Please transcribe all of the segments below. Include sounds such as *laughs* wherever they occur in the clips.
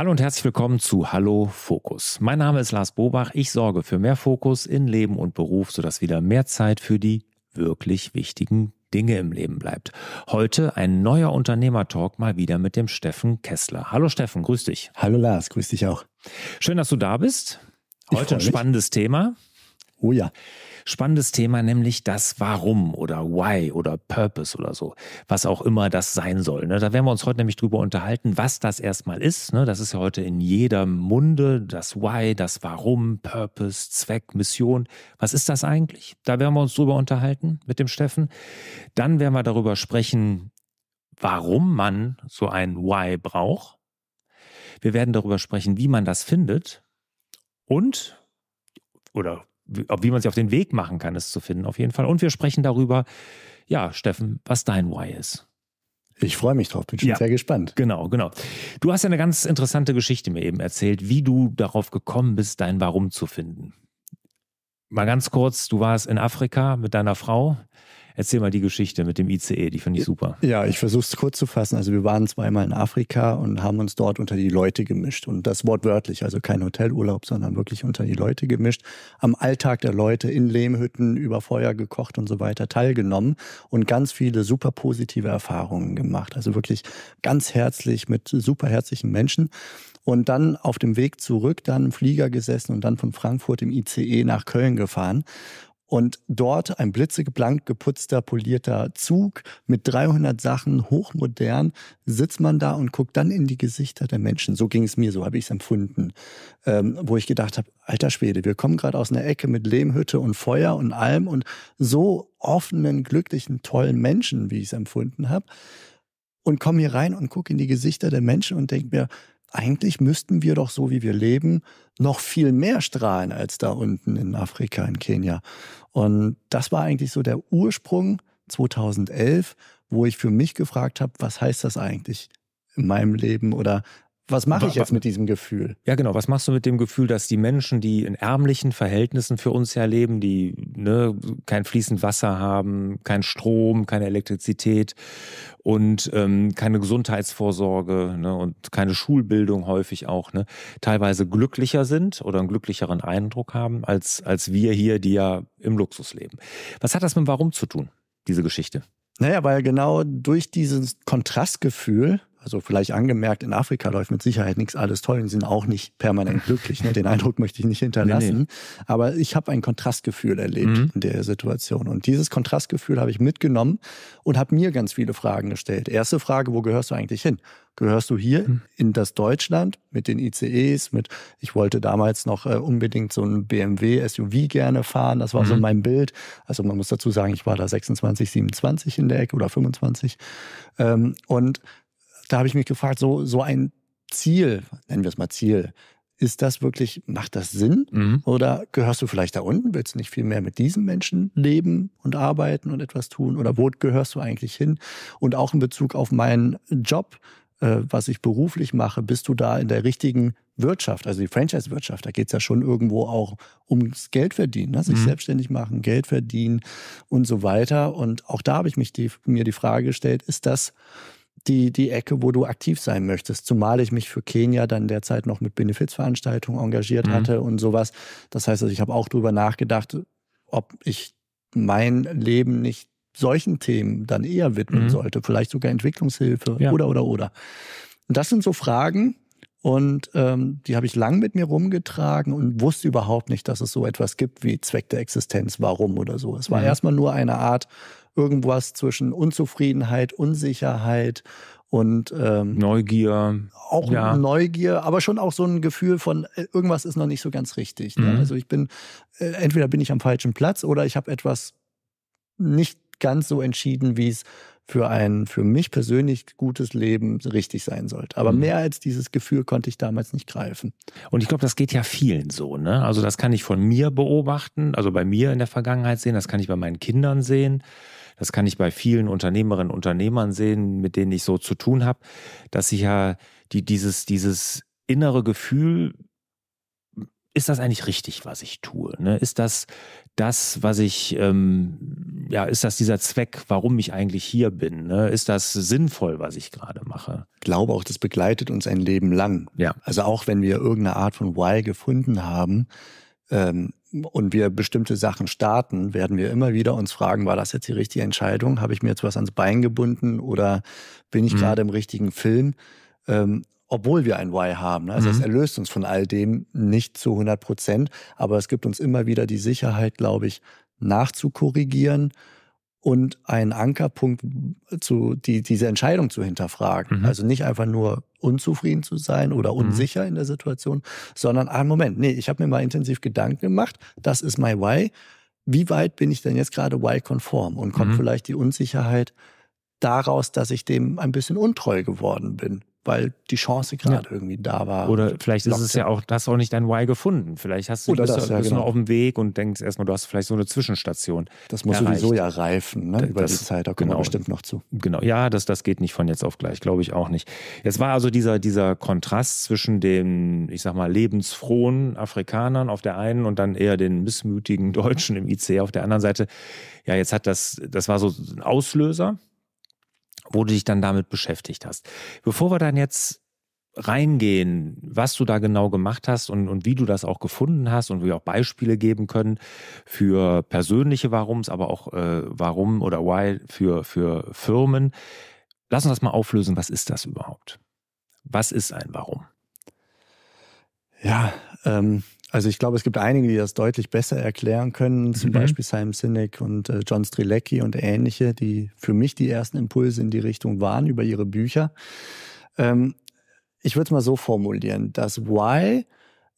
Hallo und herzlich willkommen zu Hallo Fokus. Mein Name ist Lars Bobach. Ich sorge für mehr Fokus in Leben und Beruf, sodass wieder mehr Zeit für die wirklich wichtigen Dinge im Leben bleibt. Heute ein neuer Unternehmertalk mal wieder mit dem Steffen Kessler. Hallo Steffen, grüß dich. Hallo Lars, grüß dich auch. Schön, dass du da bist. Heute ein spannendes Thema. Oh ja. Spannendes Thema, nämlich das Warum oder Why oder Purpose oder so, was auch immer das sein soll. Ne? Da werden wir uns heute nämlich drüber unterhalten, was das erstmal ist. Ne? Das ist ja heute in jeder Munde, das Why, das Warum, Purpose, Zweck, Mission. Was ist das eigentlich? Da werden wir uns drüber unterhalten mit dem Steffen. Dann werden wir darüber sprechen, warum man so ein Why braucht. Wir werden darüber sprechen, wie man das findet und oder wie man sich auf den Weg machen kann, es zu finden, auf jeden Fall. Und wir sprechen darüber, ja, Steffen, was dein Why ist. Ich freue mich drauf, bin schon ja, sehr gespannt. Genau, genau. Du hast ja eine ganz interessante Geschichte mir eben erzählt, wie du darauf gekommen bist, dein Warum zu finden. Mal ganz kurz, du warst in Afrika mit deiner Frau. Erzähl mal die Geschichte mit dem ICE, die finde ich super. Ja, ich versuche es kurz zu fassen. Also wir waren zweimal in Afrika und haben uns dort unter die Leute gemischt. Und das wortwörtlich, also kein Hotelurlaub, sondern wirklich unter die Leute gemischt. Am Alltag der Leute in Lehmhütten über Feuer gekocht und so weiter teilgenommen und ganz viele super positive Erfahrungen gemacht. Also wirklich ganz herzlich mit super herzlichen Menschen und dann auf dem Weg zurück dann im Flieger gesessen und dann von Frankfurt im ICE nach Köln gefahren und dort ein blitzeblank geputzter, polierter Zug mit 300 Sachen, hochmodern, sitzt man da und guckt dann in die Gesichter der Menschen. So ging es mir, so habe ich es empfunden, ähm, wo ich gedacht habe, alter Schwede, wir kommen gerade aus einer Ecke mit Lehmhütte und Feuer und allem und so offenen, glücklichen, tollen Menschen, wie ich es empfunden habe. Und komme hier rein und gucke in die Gesichter der Menschen und denke mir, eigentlich müssten wir doch so, wie wir leben, noch viel mehr strahlen als da unten in Afrika, in Kenia. Und das war eigentlich so der Ursprung 2011, wo ich für mich gefragt habe, was heißt das eigentlich in meinem Leben oder was mache ich jetzt mit diesem Gefühl? Ja, genau. Was machst du mit dem Gefühl, dass die Menschen, die in ärmlichen Verhältnissen für uns ja leben, die ne, kein fließend Wasser haben, kein Strom, keine Elektrizität und ähm, keine Gesundheitsvorsorge ne, und keine Schulbildung häufig auch, ne, teilweise glücklicher sind oder einen glücklicheren Eindruck haben als, als wir hier, die ja im Luxus leben. Was hat das mit Warum zu tun, diese Geschichte? Naja, weil genau durch dieses Kontrastgefühl also vielleicht angemerkt, in Afrika läuft mit Sicherheit nichts alles toll und sind auch nicht permanent glücklich. Ne? Den Eindruck möchte ich nicht hinterlassen. Nee, nee. Aber ich habe ein Kontrastgefühl erlebt mhm. in der Situation. Und dieses Kontrastgefühl habe ich mitgenommen und habe mir ganz viele Fragen gestellt. Erste Frage, wo gehörst du eigentlich hin? Gehörst du hier mhm. in das Deutschland mit den ICEs, mit, ich wollte damals noch äh, unbedingt so ein BMW, SUV gerne fahren, das war mhm. so mein Bild. Also man muss dazu sagen, ich war da 26, 27 in der Ecke oder 25. Ähm, und da habe ich mich gefragt, so, so ein Ziel, nennen wir es mal Ziel, ist das wirklich, macht das Sinn? Mhm. Oder gehörst du vielleicht da unten? Willst du nicht viel mehr mit diesen Menschen leben und arbeiten und etwas tun? Oder wo gehörst du eigentlich hin? Und auch in Bezug auf meinen Job, äh, was ich beruflich mache, bist du da in der richtigen Wirtschaft, also die Franchise-Wirtschaft, da geht es ja schon irgendwo auch ums Geld verdienen, ne? sich mhm. selbstständig machen, Geld verdienen und so weiter. Und auch da habe ich mich die, mir die Frage gestellt, ist das die, die Ecke, wo du aktiv sein möchtest. Zumal ich mich für Kenia dann derzeit noch mit Benefizveranstaltungen engagiert mhm. hatte und sowas. Das heißt, also ich habe auch darüber nachgedacht, ob ich mein Leben nicht solchen Themen dann eher widmen mhm. sollte. Vielleicht sogar Entwicklungshilfe ja. oder, oder, oder. Und das sind so Fragen, und ähm, die habe ich lang mit mir rumgetragen und wusste überhaupt nicht, dass es so etwas gibt wie Zweck der Existenz, warum oder so. Es war ja. Mhm. erstmal nur eine Art irgendwas zwischen Unzufriedenheit, Unsicherheit und ähm, Neugier. Auch ja. Neugier, aber schon auch so ein Gefühl von, äh, irgendwas ist noch nicht so ganz richtig. Ne? Mhm. Also ich bin, äh, entweder bin ich am falschen Platz oder ich habe etwas nicht ganz so entschieden, wie es für ein für mich persönlich gutes Leben richtig sein sollte. Aber mhm. mehr als dieses Gefühl konnte ich damals nicht greifen. Und ich glaube, das geht ja vielen so. Ne? Also das kann ich von mir beobachten, also bei mir in der Vergangenheit sehen, das kann ich bei meinen Kindern sehen das kann ich bei vielen Unternehmerinnen und Unternehmern sehen, mit denen ich so zu tun habe, dass ich ja die, dieses, dieses innere Gefühl, ist das eigentlich richtig, was ich tue? Ne? Ist das das, was ich, ähm, ja, ist das dieser Zweck, warum ich eigentlich hier bin? Ne? Ist das sinnvoll, was ich gerade mache? Ich glaube auch, das begleitet uns ein Leben lang. Ja. Also auch wenn wir irgendeine Art von Why gefunden haben, ähm, und wir bestimmte Sachen starten, werden wir immer wieder uns fragen, war das jetzt die richtige Entscheidung? Habe ich mir jetzt was ans Bein gebunden oder bin ich mhm. gerade im richtigen Film? Ähm, obwohl wir ein Why haben. Ne? Also mhm. es erlöst uns von all dem nicht zu 100 Prozent, aber es gibt uns immer wieder die Sicherheit, glaube ich, nachzukorrigieren und ein Ankerpunkt, äh, zu, die, diese Entscheidung zu hinterfragen. Mhm. Also nicht einfach nur unzufrieden zu sein oder mhm. unsicher mhm. in der Situation, sondern, ah, Moment, nee, ich habe mir mal intensiv Gedanken gemacht, das ist my why. Wie weit bin ich denn jetzt gerade why-konform und kommt mhm. vielleicht die Unsicherheit daraus, dass ich dem ein bisschen untreu geworden bin? weil die Chance gerade ja. irgendwie da war. Oder vielleicht ist es ja auch, hast du auch nicht dein Why gefunden. Vielleicht hast du, Oder bist, das, du, bist ja, genau. auf dem Weg und denkst erstmal, du hast vielleicht so eine Zwischenstation. Das muss erreicht. sowieso ja reifen, ne? über das, die Zeit, da kommen genau. wir bestimmt noch zu. Genau, ja, das, das geht nicht von jetzt auf gleich, glaube ich auch nicht. Jetzt war also dieser, dieser Kontrast zwischen den, ich sag mal, lebensfrohen Afrikanern auf der einen und dann eher den missmütigen *laughs* Deutschen im IC e auf der anderen Seite. Ja, jetzt hat das, das war so ein Auslöser wo du dich dann damit beschäftigt hast. Bevor wir dann jetzt reingehen, was du da genau gemacht hast und, und wie du das auch gefunden hast und wir auch Beispiele geben können für persönliche Warums, aber auch äh, Warum oder Why für, für Firmen. Lass uns das mal auflösen, was ist das überhaupt? Was ist ein Warum? Ja, ähm, also ich glaube, es gibt einige, die das deutlich besser erklären können, zum mhm. Beispiel Simon Sinek und äh, John Strilecki und ähnliche, die für mich die ersten Impulse in die Richtung waren über ihre Bücher. Ähm, ich würde es mal so formulieren, das Why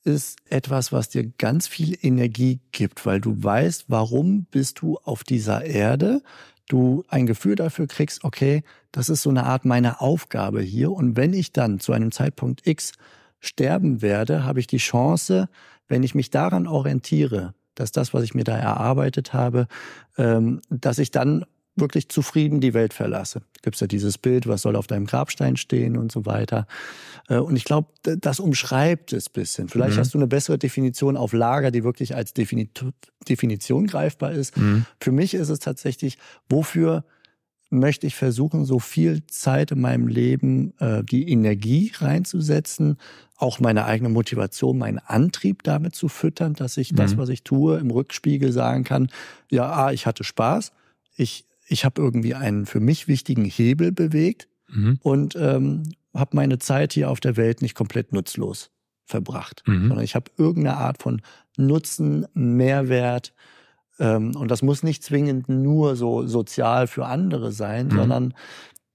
ist etwas, was dir ganz viel Energie gibt, weil du weißt, warum bist du auf dieser Erde, du ein Gefühl dafür kriegst, okay, das ist so eine Art meine Aufgabe hier und wenn ich dann zu einem Zeitpunkt X sterben werde, habe ich die Chance, wenn ich mich daran orientiere, dass das, was ich mir da erarbeitet habe, ähm, dass ich dann wirklich zufrieden die Welt verlasse. Gibt es ja dieses Bild, was soll auf deinem Grabstein stehen und so weiter. Äh, und ich glaube, das umschreibt es ein bisschen. Vielleicht mhm. hast du eine bessere Definition auf Lager, die wirklich als Definition greifbar ist. Mhm. Für mich ist es tatsächlich, wofür möchte ich versuchen, so viel Zeit in meinem Leben äh, die Energie reinzusetzen, auch meine eigene Motivation, meinen Antrieb damit zu füttern, dass ich mhm. das, was ich tue, im Rückspiegel sagen kann, ja, ah, ich hatte Spaß, ich, ich habe irgendwie einen für mich wichtigen Hebel bewegt mhm. und ähm, habe meine Zeit hier auf der Welt nicht komplett nutzlos verbracht, mhm. sondern ich habe irgendeine Art von Nutzen, Mehrwert, ähm, und das muss nicht zwingend nur so sozial für andere sein, mhm. sondern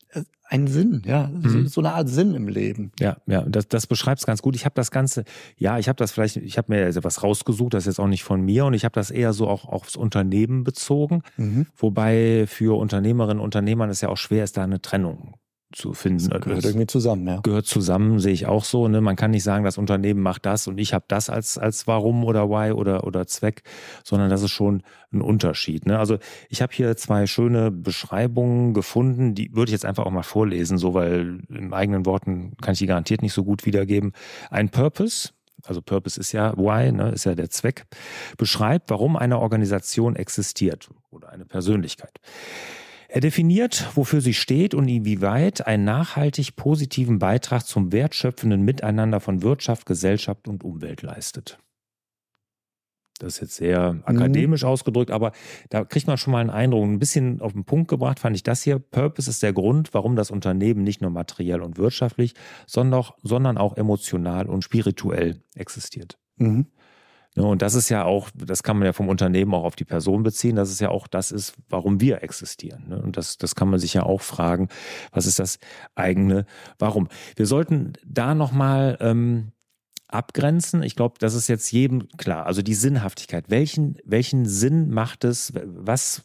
äh, ein Sinn, ja, mhm. so eine Art Sinn im Leben. Ja, ja, das, das beschreibt es ganz gut. Ich habe das Ganze, ja, ich habe das vielleicht, ich habe mir also was rausgesucht, das ist jetzt auch nicht von mir und ich habe das eher so auch aufs Unternehmen bezogen, mhm. wobei für Unternehmerinnen und Unternehmern es ja auch schwer ist, da eine Trennung zu finden. Das gehört irgendwie zusammen, ja. Gehört zusammen, sehe ich auch so. Ne? Man kann nicht sagen, das Unternehmen macht das und ich habe das als, als Warum oder Why oder, oder Zweck, sondern das ist schon ein Unterschied. Ne? Also ich habe hier zwei schöne Beschreibungen gefunden, die würde ich jetzt einfach auch mal vorlesen, so weil in eigenen Worten kann ich die garantiert nicht so gut wiedergeben. Ein Purpose, also Purpose ist ja Why, ne, ist ja der Zweck, beschreibt, warum eine Organisation existiert oder eine Persönlichkeit. Er definiert, wofür sie steht und inwieweit einen nachhaltig positiven Beitrag zum wertschöpfenden Miteinander von Wirtschaft, Gesellschaft und Umwelt leistet. Das ist jetzt sehr mhm. akademisch mhm. ausgedrückt, aber da kriegt man schon mal einen Eindruck. Ein bisschen auf den Punkt gebracht fand ich das hier. Purpose ist der Grund, warum das Unternehmen nicht nur materiell und wirtschaftlich, sondern auch, sondern auch emotional und spirituell existiert. Mhm. Ne, und das ist ja auch, das kann man ja vom Unternehmen auch auf die Person beziehen, dass es ja auch das ist, warum wir existieren. Ne? Und das, das kann man sich ja auch fragen, was ist das eigene Warum? Wir sollten da nochmal ähm, abgrenzen. Ich glaube, das ist jetzt jedem klar. Also die Sinnhaftigkeit. Welchen, welchen Sinn macht es? Was,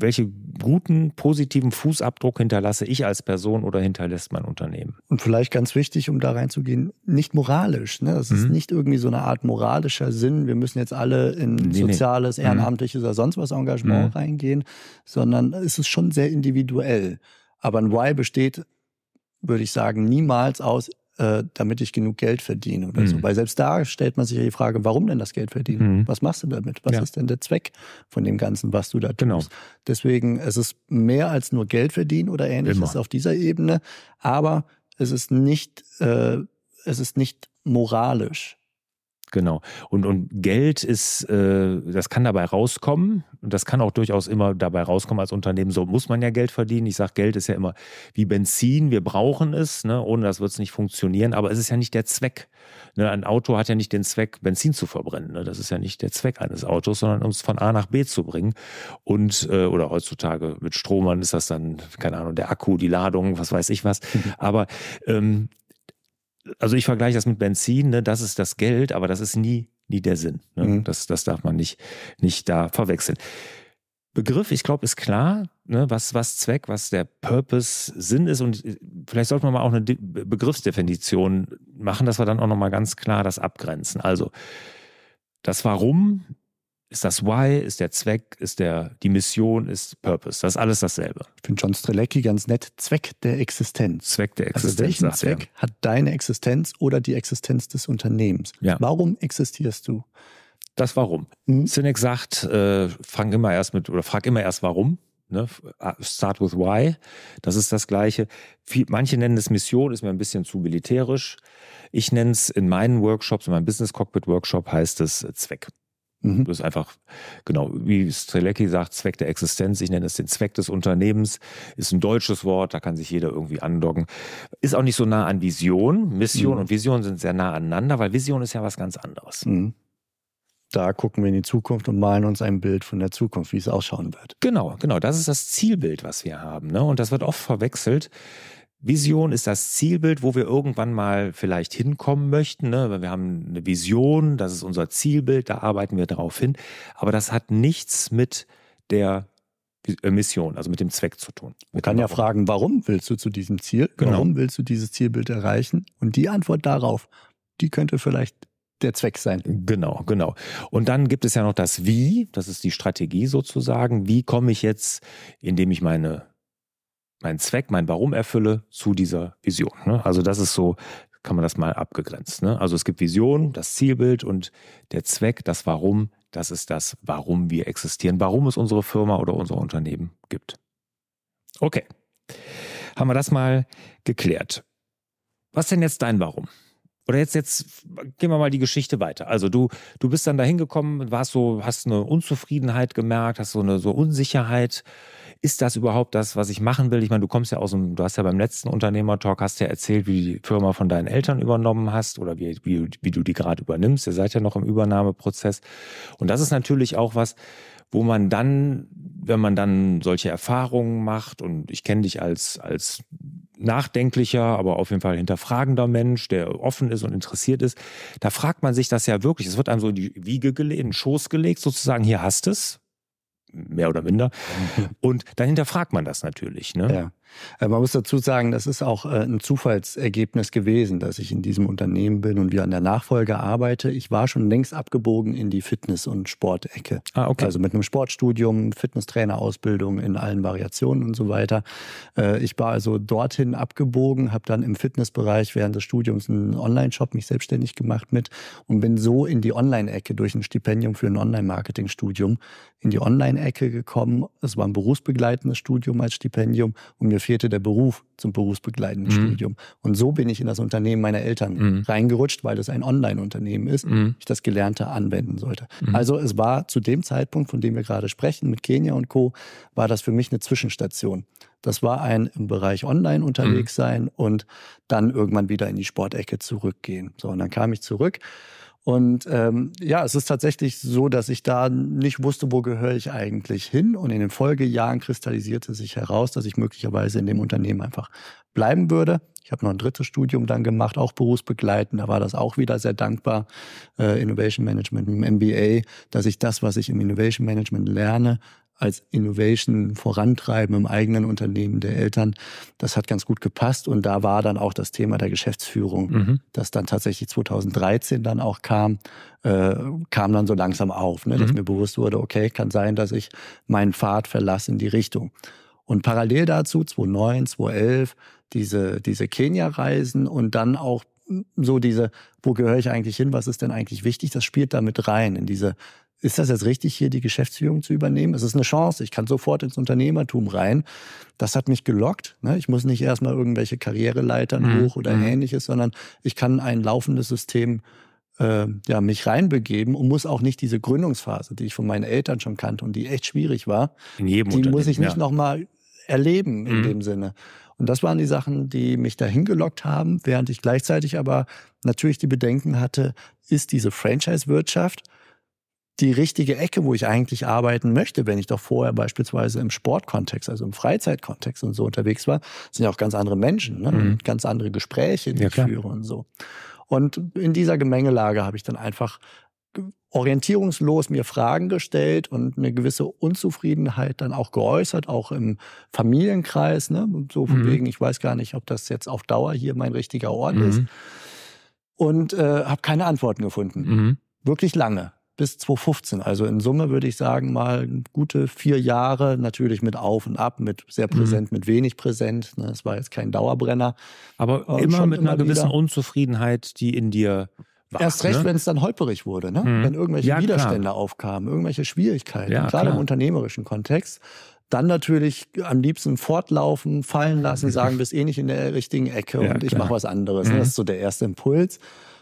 welche guten, positiven Fußabdruck hinterlasse ich als Person oder hinterlässt mein Unternehmen? Und vielleicht ganz wichtig, um da reinzugehen, nicht moralisch. Ne? Das mhm. ist nicht irgendwie so eine Art moralischer Sinn, wir müssen jetzt alle in nee, soziales, nee. Mhm. ehrenamtliches mhm. oder sonst was Engagement mhm. reingehen, sondern es ist schon sehr individuell. Aber ein Why besteht, würde ich sagen, niemals aus, äh, damit ich genug Geld verdiene oder mhm. so. Weil selbst da stellt man sich ja die Frage, warum denn das Geld verdienen? Mhm. Was machst du damit? Was ja. ist denn der Zweck von dem Ganzen, was du da tust? Genau. Deswegen, es ist mehr als nur Geld verdienen oder ähnliches Immer. auf dieser Ebene, aber es ist nicht, äh, es ist nicht moralisch. Genau. Und, und Geld ist, äh, das kann dabei rauskommen. Und das kann auch durchaus immer dabei rauskommen als Unternehmen. So muss man ja Geld verdienen. Ich sage, Geld ist ja immer wie Benzin. Wir brauchen es. Ne? Ohne das wird es nicht funktionieren. Aber es ist ja nicht der Zweck. Ne? Ein Auto hat ja nicht den Zweck, Benzin zu verbrennen. Ne? Das ist ja nicht der Zweck eines Autos, sondern um es von A nach B zu bringen. Und, äh, oder heutzutage mit Stromern ist das dann, keine Ahnung, der Akku, die Ladung, was weiß ich was. Mhm. Aber ähm, also ich vergleiche das mit Benzin, ne? das ist das Geld, aber das ist nie, nie der Sinn. Ne? Mhm. Das, das darf man nicht, nicht da verwechseln. Begriff, ich glaube, ist klar, ne? was, was Zweck, was der Purpose, Sinn ist. Und äh, vielleicht sollten wir mal auch eine Begriffsdefinition machen, dass wir dann auch nochmal ganz klar das abgrenzen. Also das Warum ist das Why, ist der Zweck, ist der, die Mission, ist Purpose. Das ist alles dasselbe. Ich finde John Strelecki ganz nett. Zweck der Existenz. Zweck der also Existenz. Also welchen Zweck er. hat deine Existenz oder die Existenz des Unternehmens? Ja. Warum existierst du? Das Warum. Mhm. Sinek sagt, äh, fang immer erst mit oder frag immer erst warum. Ne? Ah, start with why. Das ist das Gleiche. manche nennen es Mission, ist mir ein bisschen zu militärisch. Ich nenne es in meinen Workshops, in meinem Business Cockpit Workshop heißt es Zweck. Mhm. Das ist einfach, genau, wie Strelecki sagt, Zweck der Existenz. Ich nenne es den Zweck des Unternehmens. Ist ein deutsches Wort, da kann sich jeder irgendwie andocken. Ist auch nicht so nah an Vision. Mission mhm. und Vision sind sehr nah aneinander, weil Vision ist ja was ganz anderes. Mhm. Da gucken wir in die Zukunft und malen uns ein Bild von der Zukunft, wie es ausschauen wird. Genau, genau. Das ist das Zielbild, was wir haben. Ne? Und das wird oft verwechselt Vision ist das Zielbild, wo wir irgendwann mal vielleicht hinkommen möchten. Ne? Wir haben eine Vision, das ist unser Zielbild, da arbeiten wir darauf hin. Aber das hat nichts mit der äh, Mission, also mit dem Zweck zu tun. Man kann ja fragen, warum willst du zu diesem Ziel? Genau. Warum willst du dieses Zielbild erreichen? Und die Antwort darauf, die könnte vielleicht der Zweck sein. Genau, genau. Und dann gibt es ja noch das Wie, das ist die Strategie sozusagen. Wie komme ich jetzt, indem ich meine meinen Zweck, mein Warum erfülle zu dieser Vision. Ne? Also das ist so, kann man das mal abgegrenzt. Ne? Also es gibt Vision, das Zielbild und der Zweck, das Warum, das ist das, warum wir existieren, warum es unsere Firma oder unser Unternehmen gibt. Okay, haben wir das mal geklärt. Was denn jetzt dein Warum? Oder jetzt, jetzt gehen wir mal die Geschichte weiter. Also du, du bist dann da hingekommen, warst so, hast eine Unzufriedenheit gemerkt, hast so eine so Unsicherheit. Ist das überhaupt das, was ich machen will? Ich meine, du kommst ja aus dem, du hast ja beim letzten Unternehmertalk, hast ja erzählt, wie du die Firma von deinen Eltern übernommen hast oder wie, wie, wie du die gerade übernimmst. Ihr seid ja noch im Übernahmeprozess. Und das ist natürlich auch was, wo man dann, wenn man dann solche Erfahrungen macht, und ich kenne dich als, als nachdenklicher, aber auf jeden Fall hinterfragender Mensch, der offen ist und interessiert ist, da fragt man sich das ja wirklich. Es wird einem so in die Wiege gelegt, in den Schoß gelegt, sozusagen, hier hast es, mehr oder minder. *laughs* Und dann hinterfragt man das natürlich. Ne? Ja. Äh, man muss dazu sagen, das ist auch äh, ein Zufallsergebnis gewesen, dass ich in diesem Unternehmen bin und wir an der Nachfolge arbeite. Ich war schon längst abgebogen in die Fitness- und Sportecke. Ah, okay. Also mit einem Sportstudium, Fitnesstrainerausbildung in allen Variationen und so weiter. Äh, ich war also dorthin abgebogen, habe dann im Fitnessbereich während des Studiums einen Online-Shop mich selbstständig gemacht mit und bin so in die Online-Ecke durch ein Stipendium für ein Online-Marketing-Studium in die Online-Ecke gekommen. Es war ein berufsbegleitendes Studium als Stipendium und mir vierte der Beruf zum berufsbegleitenden mhm. Studium. Und so bin ich in das Unternehmen meiner Eltern mhm. reingerutscht, weil es ein Online-Unternehmen ist, mhm. ich das Gelernte anwenden sollte. Mhm. Also es war zu dem Zeitpunkt, von dem wir gerade sprechen, mit Kenia und Co., war das für mich eine Zwischenstation. Das war ein im Bereich Online unterwegs mhm. sein und dann irgendwann wieder in die Sportecke zurückgehen. So, und dann kam ich zurück und ähm, ja, es ist tatsächlich so, dass ich da nicht wusste, wo gehöre ich eigentlich hin. Und in den Folgejahren kristallisierte sich heraus, dass ich möglicherweise in dem Unternehmen einfach bleiben würde. Ich habe noch ein drittes Studium dann gemacht, auch berufsbegleitend. Da war das auch wieder sehr dankbar, äh, Innovation Management im MBA, dass ich das, was ich im Innovation Management lerne, als Innovation vorantreiben im eigenen Unternehmen der Eltern. Das hat ganz gut gepasst und da war dann auch das Thema der Geschäftsführung, mhm. das dann tatsächlich 2013 dann auch kam, äh, kam dann so langsam auf, ne, dass mhm. mir bewusst wurde, okay, kann sein, dass ich meinen Pfad verlasse in die Richtung. Und parallel dazu 2009, 2011 diese, diese Kenia-Reisen und dann auch so diese, wo gehöre ich eigentlich hin, was ist denn eigentlich wichtig, das spielt damit rein in diese ist das jetzt richtig, hier die Geschäftsführung zu übernehmen? Es ist eine Chance, ich kann sofort ins Unternehmertum rein. Das hat mich gelockt. Ne? Ich muss nicht erstmal irgendwelche Karriereleitern mhm. hoch oder mhm. ähnliches, sondern ich kann ein laufendes System äh, ja, mich reinbegeben und muss auch nicht diese Gründungsphase, die ich von meinen Eltern schon kannte und die echt schwierig war, die muss ich nicht ja. nochmal erleben in mhm. dem Sinne. Und das waren die Sachen, die mich dahin gelockt haben, während ich gleichzeitig aber natürlich die Bedenken hatte, ist diese Franchise-Wirtschaft die richtige Ecke, wo ich eigentlich arbeiten möchte, wenn ich doch vorher beispielsweise im Sportkontext, also im Freizeitkontext und so unterwegs war, sind ja auch ganz andere Menschen, ne? mhm. ganz andere Gespräche, die ja, ich führe und so. Und in dieser Gemengelage habe ich dann einfach orientierungslos mir Fragen gestellt und eine gewisse Unzufriedenheit dann auch geäußert, auch im Familienkreis, ne? Und so von mhm. wegen, ich weiß gar nicht, ob das jetzt auf Dauer hier mein richtiger Ort mhm. ist. Und äh, habe keine Antworten gefunden. Mhm. Wirklich lange bis 2015. Also in Summe würde ich sagen, mal gute vier Jahre, natürlich mit Auf und Ab, mit sehr mhm. präsent, mhm. mit wenig präsent. Es ne? war jetzt kein Dauerbrenner. Aber äh, immer mit immer einer gewissen wieder. Unzufriedenheit, die in dir war. Erst recht, ne? wenn es dann holperig wurde, ne? Mhm. wenn irgendwelche ja, Widerstände klar. aufkamen, irgendwelche Schwierigkeiten, ja, gerade klar. im unternehmerischen Kontext dann natürlich am liebsten fortlaufen, fallen lassen, sagen, *laughs* bist eh nicht in der richtigen Ecke ja, und ich mache was anderes. Ne? Mhm. Das ist so der erste Impuls.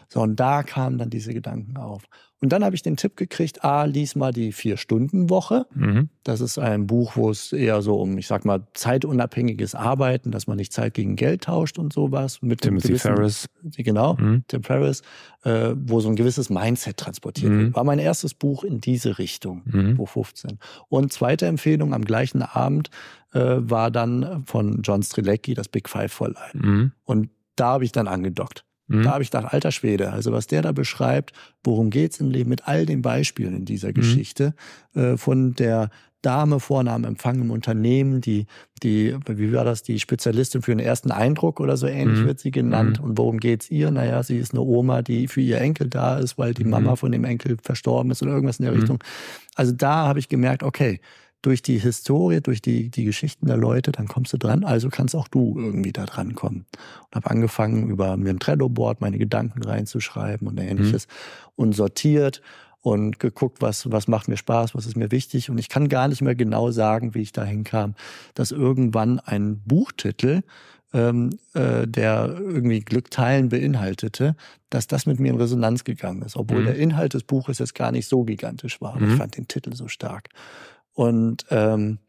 So, und da kamen dann diese Gedanken auf. Und dann habe ich den Tipp gekriegt, ah, lies mal die Vier-Stunden-Woche. Mhm. Das ist ein Buch, wo es eher so um, ich sag mal, zeitunabhängiges Arbeiten, dass man nicht Zeit gegen Geld tauscht und sowas. Mit Timothy Ferris. Genau, mhm. Tim Ferris, äh, wo so ein gewisses Mindset transportiert mhm. wird. War mein erstes Buch in diese Richtung, mhm. Buch 15. Und zweite Empfehlung am gleichen Abend äh, war dann von John Strilecki das Big Five Vorlein. Mhm. Und da habe ich dann angedockt. Mhm. Da habe ich gedacht, alter Schwede, also was der da beschreibt, worum geht es im Leben mit all den Beispielen in dieser mhm. Geschichte, äh, von der Dame, Vornamen, Empfang im Unternehmen, die, die, wie war das, die Spezialistin für den ersten Eindruck oder so ähnlich mhm. wird sie genannt. Mhm. Und worum geht es ihr? Naja, sie ist eine Oma, die für ihr Enkel da ist, weil die mhm. Mama von dem Enkel verstorben ist oder irgendwas in der mhm. Richtung. Also da habe ich gemerkt, okay, durch die Historie, durch die, die Geschichten der Leute, dann kommst du dran, also kannst auch du irgendwie da dran kommen. Und habe angefangen, über mir ein Trello-Board meine Gedanken reinzuschreiben und ähnliches mhm. und sortiert und geguckt, was, was macht mir Spaß, was ist mir wichtig. Und ich kann gar nicht mehr genau sagen, wie ich dahin kam, dass irgendwann ein Buchtitel, ähm, äh, der irgendwie Glück teilen beinhaltete, dass das mit mir in Resonanz gegangen ist, obwohl mhm. der Inhalt des Buches jetzt gar nicht so gigantisch war. Mhm. Ich fand den Titel so stark. Und ähm,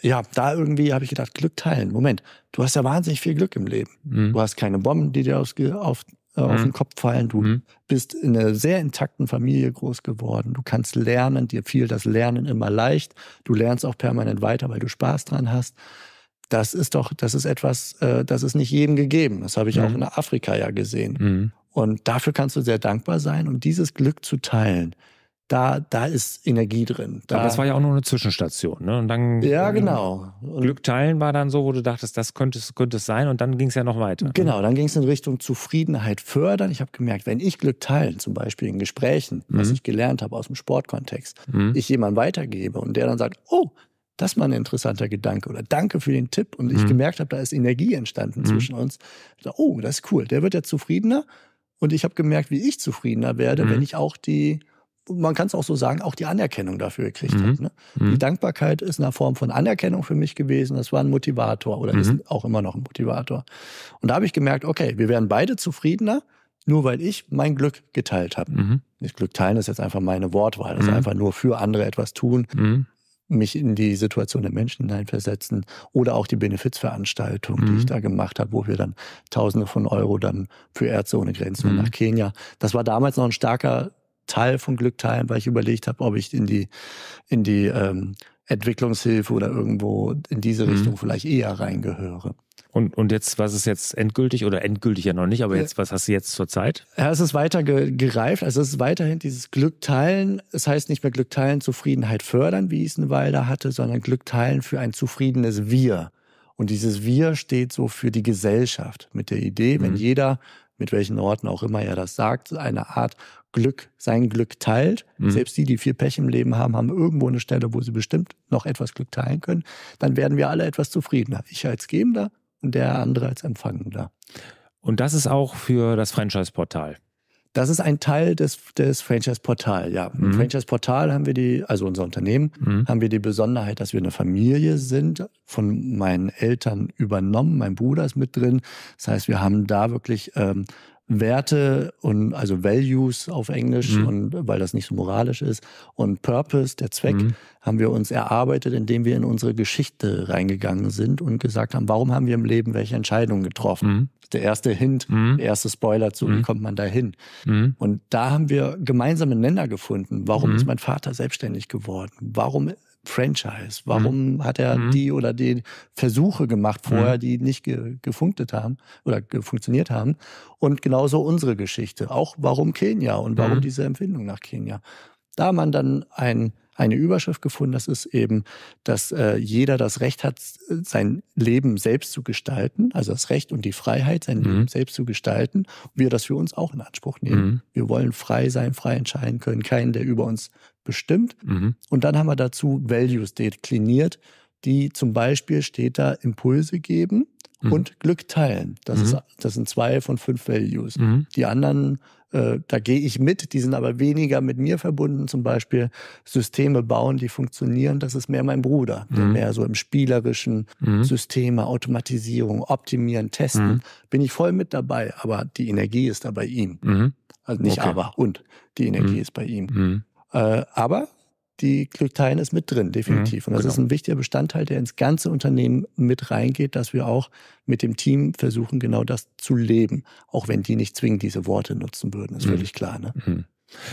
ja, da irgendwie habe ich gedacht, Glück teilen. Moment, du hast ja wahnsinnig viel Glück im Leben. Mhm. Du hast keine Bomben, die dir aufs, auf, äh, mhm. auf den Kopf fallen. Du mhm. bist in einer sehr intakten Familie groß geworden. Du kannst lernen, dir fiel das Lernen immer leicht. Du lernst auch permanent weiter, weil du Spaß dran hast. Das ist doch, das ist etwas, äh, das ist nicht jedem gegeben. Das habe ich auch mhm. in Afrika ja gesehen. Mhm. Und dafür kannst du sehr dankbar sein um dieses Glück zu teilen da, da ist Energie drin. Da Aber das war ja auch nur eine Zwischenstation. Ne? Und dann ja, ähm, genau. Und Glück teilen war dann so, wo du dachtest, das könnte, es sein und dann ging es ja noch weiter. Ne? Genau, dann ging es in Richtung Zufriedenheit fördern. Ich habe gemerkt, wenn ich Glück teilen, zum Beispiel in Gesprächen, mhm. was ich gelernt habe aus dem Sportkontext, mhm. ich jemandem weitergebe und der dann sagt, oh, das ist mal ein interessanter Gedanke oder danke für den Tipp und ich mhm. gemerkt habe, da ist Energie entstanden mhm. zwischen uns. Dachte, oh, das ist cool, der wird ja zufriedener und ich habe gemerkt, wie ich zufriedener werde, mhm. wenn ich auch die man kann es auch so sagen, auch die Anerkennung dafür gekriegt mhm. hat. Ne? Mhm. Die mhm. Dankbarkeit ist eine Form von Anerkennung für mich gewesen. Das war ein Motivator oder mhm. ist auch immer noch ein Motivator. Und da habe ich gemerkt, okay, wir werden beide zufriedener, nur weil ich mein Glück geteilt habe. Mhm. Das Glück teilen ist jetzt einfach meine Wortwahl. Das ist mhm. einfach nur für andere etwas tun, mich in die Situation der Menschen hineinversetzen oder auch die Benefizveranstaltung, mhm. die ich da gemacht habe, wo wir dann Tausende von Euro dann für Ärzte ohne Grenzen mhm. nach Kenia. Das war damals noch ein starker Teil von Glück teilen, weil ich überlegt habe, ob ich in die, in die ähm, Entwicklungshilfe oder irgendwo in diese mhm. Richtung mhm. vielleicht eher reingehöre. Und, und jetzt, was ist jetzt endgültig oder endgültig ja noch nicht, aber jetzt, was hast du jetzt zur Zeit? Ja, es ist weiter gereift. Also es ist weiterhin dieses Glück teilen. Es heißt nicht mehr Glück teilen, Zufriedenheit fördern, wie ich es eine Weile hatte, sondern Glück teilen für ein zufriedenes Wir. Und dieses Wir steht so für die Gesellschaft mit der Idee, mhm. wenn jeder, mit welchen Orten auch immer er das sagt, eine Art Glück, sein Glück teilt. Mhm. Selbst die, die viel Pech im Leben haben, haben irgendwo eine Stelle, wo sie bestimmt noch etwas Glück teilen können. Dann werden wir alle etwas zufriedener. Ich als Gebender und der andere als Empfangender. Und das ist auch für das Franchise-Portal. Das ist ein Teil des, des Franchise-Portal, ja. Im mhm. Franchise-Portal haben wir die, also unser Unternehmen, mhm. haben wir die Besonderheit, dass wir eine Familie sind, von meinen Eltern übernommen. Mein Bruder ist mit drin. Das heißt, wir haben da wirklich ähm, Werte und also Values auf Englisch mhm. und weil das nicht so moralisch ist und Purpose, der Zweck, mhm. haben wir uns erarbeitet, indem wir in unsere Geschichte reingegangen sind und gesagt haben, warum haben wir im Leben welche Entscheidungen getroffen? Mhm. Der erste Hint, mhm. der erste Spoiler zu, wie mhm. kommt man da hin? Mhm. Und da haben wir gemeinsame Nenner gefunden. Warum ist mein Vater selbstständig geworden? Warum Franchise? Mhm. Warum mhm. hat er mhm. die oder die Versuche gemacht vorher, mhm. die nicht ge gefunktet haben oder funktioniert haben? Und genauso unsere Geschichte. Auch warum Kenia und warum mhm. diese Empfindung nach Kenia? Da man dann ein eine Überschrift gefunden. Das ist eben, dass äh, jeder das Recht hat, sein Leben selbst zu gestalten, also das Recht und die Freiheit, sein mhm. Leben selbst zu gestalten. Und wir das für uns auch in Anspruch nehmen. Mhm. Wir wollen frei sein, frei entscheiden können, keinen, der über uns bestimmt. Mhm. Und dann haben wir dazu Values dekliniert die zum Beispiel steht da Impulse geben mhm. und Glück teilen. Das, mhm. ist, das sind zwei von fünf Values. Mhm. Die anderen, äh, da gehe ich mit, die sind aber weniger mit mir verbunden. Zum Beispiel Systeme bauen, die funktionieren, das ist mehr mein Bruder. der mhm. Mehr so im spielerischen mhm. Systeme, Automatisierung, optimieren, testen. Mhm. Bin ich voll mit dabei, aber die Energie ist da bei ihm. Also nicht okay. aber und die Energie ist bei ihm. Äh, aber die Glückteilen ist mit drin, definitiv. Mhm, und das genau. ist ein wichtiger Bestandteil, der ins ganze Unternehmen mit reingeht, dass wir auch mit dem Team versuchen, genau das zu leben. Auch wenn die nicht zwingend diese Worte nutzen würden, ist mhm. völlig klar. Ne? Mhm.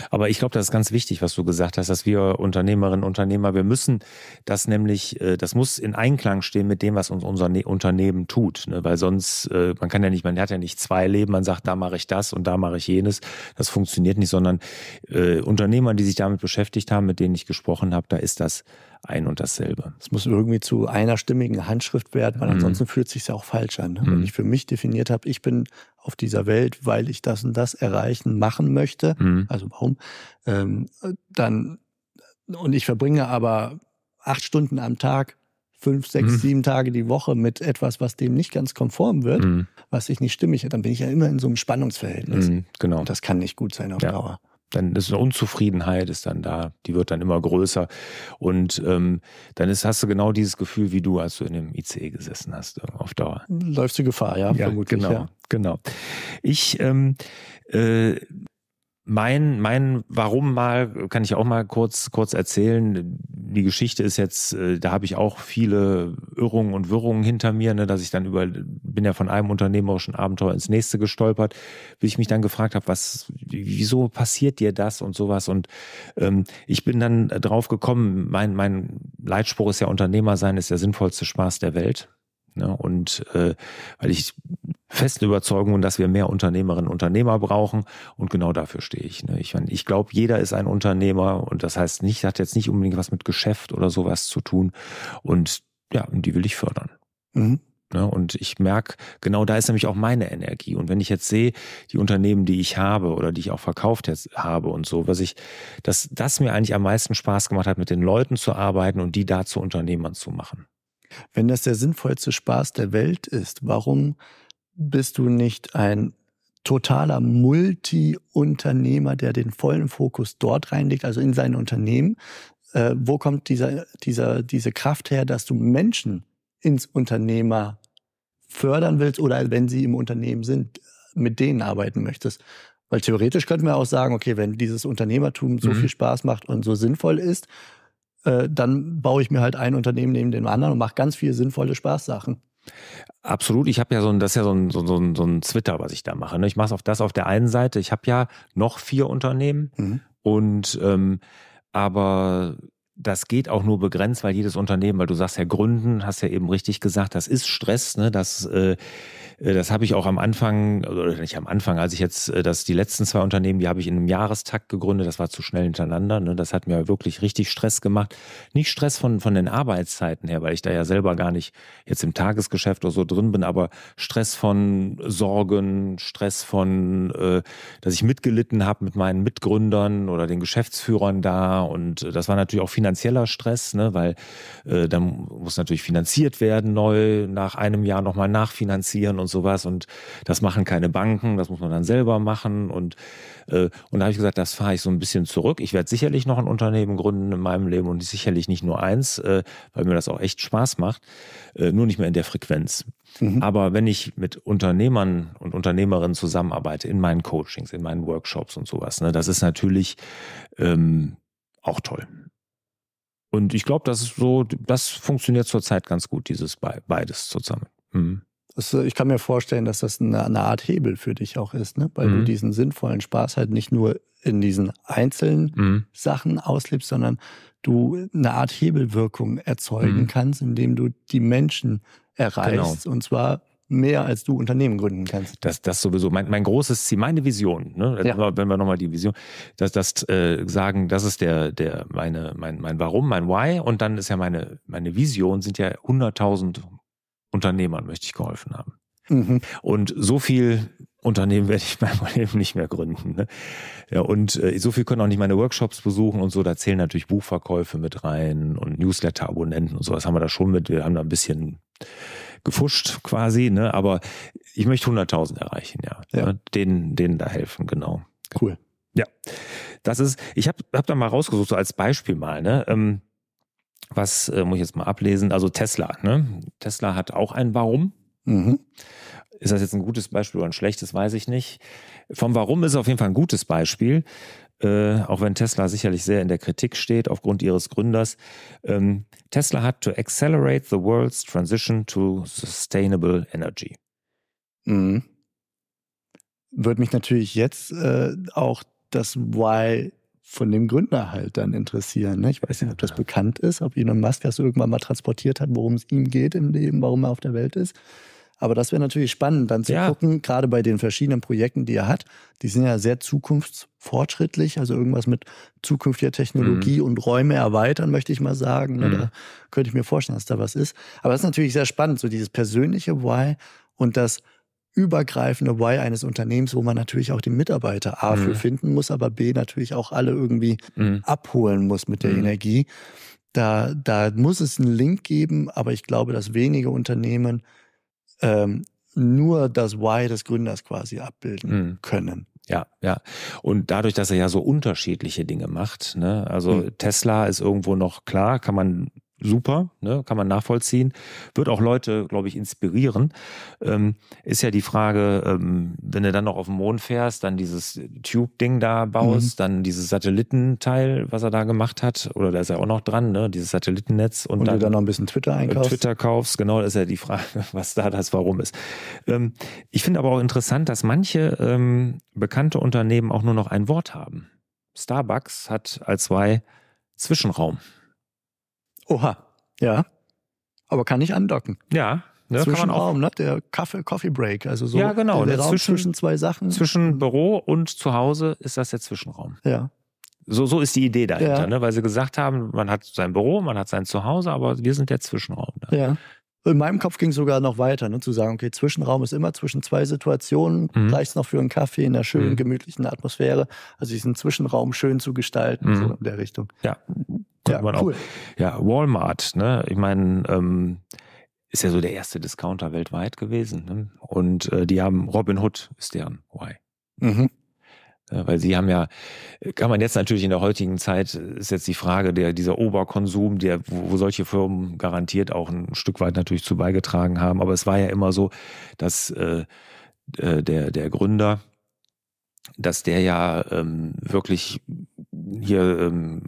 Aber ich glaube, das ist ganz wichtig, was du gesagt hast, dass wir Unternehmerinnen und Unternehmer, wir müssen das nämlich, äh, das muss in Einklang stehen mit dem, was uns unser ne-, Unternehmen tut. Ne? Weil sonst, äh, man kann ja nicht, man hat ja nicht zwei Leben, man sagt, da mache ich das und da mache ich jenes. Das funktioniert nicht, sondern äh, Unternehmer, die sich damit beschäftigt haben, mit denen ich gesprochen habe, da ist das ein und dasselbe. Es muss irgendwie zu einer stimmigen Handschrift werden, weil mhm. ansonsten fühlt es sich ja auch falsch an. Ne? Mhm. Wenn ich für mich definiert habe, ich bin auf dieser Welt, weil ich das und das erreichen, machen möchte, mhm. also warum, ähm, dann, und ich verbringe aber acht Stunden am Tag fünf, sechs, mhm. sieben Tage die Woche mit etwas, was dem nicht ganz konform wird, mhm. was sich nicht stimmig hat, dann bin ich ja immer in so einem Spannungsverhältnis. Mhm, genau. Und das kann nicht gut sein auf ja. Dauer. Dann ist eine Unzufriedenheit ist dann da, die wird dann immer größer. Und ähm, dann ist, hast du genau dieses Gefühl, wie du, als du in dem ICE gesessen hast, äh, auf Dauer. Läufst du Gefahr, ja, ja vermutlich. Genau, ja. genau. Ich ähm, äh, mein, mein Warum mal, kann ich auch mal kurz, kurz erzählen die Geschichte ist jetzt, äh, da habe ich auch viele Irrungen und Wirrungen hinter mir, ne, dass ich dann über, bin ja von einem unternehmerischen Abenteuer ins nächste gestolpert, bis ich mich dann gefragt habe, was, wieso passiert dir das und sowas. Und ähm, ich bin dann drauf gekommen, mein, mein Leitspruch ist ja Unternehmer sein ist der sinnvollste Spaß der Welt. Ja, ne? und äh, weil ich festen Überzeugung bin, dass wir mehr Unternehmerinnen und Unternehmer brauchen und genau dafür stehe ich. Ne? Ich, mein, ich glaube, jeder ist ein Unternehmer und das heißt nicht, hat jetzt nicht unbedingt was mit Geschäft oder sowas zu tun und ja, und die will ich fördern. Mhm. Ne? Und ich merke, genau da ist nämlich auch meine Energie. Und wenn ich jetzt sehe, die Unternehmen, die ich habe oder die ich auch verkauft jetzt habe und so, was ich, dass das mir eigentlich am meisten Spaß gemacht hat, mit den Leuten zu arbeiten und die da zu Unternehmern zu machen. Wenn das der sinnvollste Spaß der Welt ist, warum bist du nicht ein totaler Multi-Unternehmer, der den vollen Fokus dort reinlegt, also in sein Unternehmen? Äh, wo kommt dieser, dieser, diese Kraft her, dass du Menschen ins Unternehmer fördern willst oder wenn sie im Unternehmen sind, mit denen arbeiten möchtest? Weil theoretisch könnten wir auch sagen, okay, wenn dieses Unternehmertum so mhm. viel Spaß macht und so sinnvoll ist, äh, dann baue ich mir halt ein Unternehmen neben dem anderen und mache ganz viele sinnvolle Spaßsachen. Absolut. Ich habe ja so ein, das ist ja so ein, so, so, so ein Twitter, was ich da mache. Ne? Ich mache auf das auf der einen Seite. Ich habe ja noch vier Unternehmen mhm. und ähm, aber das geht auch nur begrenzt, weil jedes Unternehmen, weil du sagst ja Gründen, hast ja eben richtig gesagt, das ist Stress, ne? Das, äh, äh das habe ich auch am Anfang, oder nicht am Anfang, als ich jetzt, äh, das die letzten zwei Unternehmen, die habe ich in einem Jahrestakt gegründet, das war zu schnell hintereinander, ne? Das hat mir wirklich richtig Stress gemacht. Nicht Stress von, von den Arbeitszeiten her, weil ich da ja selber gar nicht jetzt im Tagesgeschäft oder so drin bin, aber Stress von Sorgen, Stress von, äh, dass ich mitgelitten habe mit meinen Mitgründern oder den Geschäftsführern da und äh, das war natürlich auch finanziell finanzieller Stress, ne, weil äh, dann muss natürlich finanziert werden, neu nach einem Jahr nochmal nachfinanzieren und sowas. Und das machen keine Banken, das muss man dann selber machen. Und, äh, und da habe ich gesagt, das fahre ich so ein bisschen zurück. Ich werde sicherlich noch ein Unternehmen gründen in meinem Leben und sicherlich nicht nur eins, äh, weil mir das auch echt Spaß macht, äh, nur nicht mehr in der Frequenz. Mhm. Aber wenn ich mit Unternehmern und Unternehmerinnen zusammenarbeite, in meinen Coachings, in meinen Workshops und sowas, ne, das ist natürlich ähm, auch toll. Und ich glaube, das ist so, das funktioniert zurzeit ganz gut, dieses beides zusammen. Mhm. Also ich kann mir vorstellen, dass das eine, eine, Art Hebel für dich auch ist, ne? weil mhm. du diesen sinnvollen Spaß halt nicht nur in diesen einzelnen mhm. Sachen auslebst, sondern du eine Art Hebelwirkung erzeugen mhm. kannst, indem du die Menschen erreichst. Genau. Und zwar mehr als du Unternehmen gründen kannst. Das, das sowieso. Mein, mein großes Ziel, meine Vision, ne? ja. wenn wir nochmal die Vision, dass das äh, sagen, das ist der, der, meine, mein, mein Warum, mein Why und dann ist ja meine, meine Vision, sind ja 100.000 Unternehmern möchte ich geholfen haben. Mhm. Und so viel Unternehmen werde ich meinem *laughs* Leben nicht mehr gründen. Ne? Ja, und äh, so viel können auch nicht meine Workshops besuchen und so. Da zählen natürlich Buchverkäufe mit rein und Newsletter-Abonnenten und so. Das haben wir da schon mit. Wir haben da ein bisschen gefuscht quasi, ne? aber ich möchte 100.000 erreichen, ja. ja. Ne? Denen, denen da helfen, genau. Cool. Ja, das ist, ich habe hab da mal rausgesucht, so als Beispiel mal, ne? Ähm, was äh, muss ich jetzt mal ablesen? Also Tesla, ne? Tesla hat auch ein Warum. Mhm. Ist das jetzt ein gutes Beispiel oder ein schlechtes, weiß ich nicht. Vom Warum ist es auf jeden Fall ein gutes Beispiel äh, auch wenn Tesla sicherlich sehr in der Kritik steht aufgrund ihres Gründers. Ähm, Tesla hat to accelerate the world's transition to sustainable energy. Mhm. Würde mich natürlich jetzt äh, auch das Why von dem Gründer halt dann interessieren. Ne? Ich weiß nicht, ob das bekannt ist, ob Elon Musk das irgendwann mal transportiert hat, worum es ihm geht im Leben, warum er auf der Welt ist. Aber das wäre natürlich spannend, dann zu ja. gucken, gerade bei den verschiedenen Projekten, die er hat, die sind ja sehr zukunftsfortschrittlich, also irgendwas mit zukünftiger Technologie mhm. und Räume erweitern, möchte ich mal sagen. Ne? Mhm. Da könnte ich mir vorstellen, dass da was ist. Aber das ist natürlich sehr spannend, so dieses persönliche Why und das übergreifende Why eines Unternehmens, wo man natürlich auch die Mitarbeiter A mhm. für finden muss, aber B natürlich auch alle irgendwie mhm. abholen muss mit der mhm. Energie. Da, da muss es einen Link geben, aber ich glaube, dass wenige Unternehmen ähm, nur das Why des Gründers quasi abbilden mhm. können. Ja, ja. Und dadurch, dass er ja so unterschiedliche Dinge macht, ne? also mhm. Tesla ist irgendwo noch klar, kann man super, ne? kann man nachvollziehen. Wird auch Leute, glaube ich, inspirieren. Ähm, ist ja die Frage, ähm, wenn du dann noch auf den Mond fährst, dann dieses Tube-Ding da baust, mhm. dann dieses Satellitenteil, was er da gemacht hat, oder da ist er auch noch dran, ne? dieses Satellitennetz. Und, und dann, du dann noch ein bisschen Twitter äh, einkaufst. Twitter kaufst, genau, das ist ja die Frage, *laughs* was da das Warum ist. Ähm, ich finde aber auch interessant, dass manche ähm, bekannte Unternehmen auch nur noch ein Wort haben. Starbucks hat als zwei Zwischenraum. Oha, ja. Aber kann nicht andocken. Ja, Ne, Zwischenraum, ne? Der Kaffee, Coffee Break, also so. Ja, genau. Der, der ne, zwischen, zwischen, zwei Sachen. Zwischen Büro und zu Hause ist das der Zwischenraum. Ja. So, so ist die Idee dahinter, ja. ne? weil sie gesagt haben, man hat sein Büro, man hat sein Zuhause, aber wir sind der Zwischenraum. Ne? Ja. In meinem Kopf ging es sogar noch weiter, ne, zu sagen, okay, Zwischenraum ist immer zwischen zwei Situationen, mhm. reicht noch für einen Kaffee in einer schönen, mhm. gemütlichen Atmosphäre. Also diesen Zwischenraum schön zu gestalten, mhm. so in der Richtung. Ja, ja man cool. Auch. Ja, Walmart, ne? Ich meine, ähm, ist ja so der erste Discounter weltweit gewesen. Ne? Und äh, die haben Robin Hood ist deren Why. Mhm. Weil sie haben ja, kann man jetzt natürlich in der heutigen Zeit, ist jetzt die Frage der, dieser Oberkonsum, der, wo, wo solche Firmen garantiert auch ein Stück weit natürlich zu beigetragen haben. Aber es war ja immer so, dass äh, äh der, der Gründer, dass der ja ähm, wirklich hier ähm,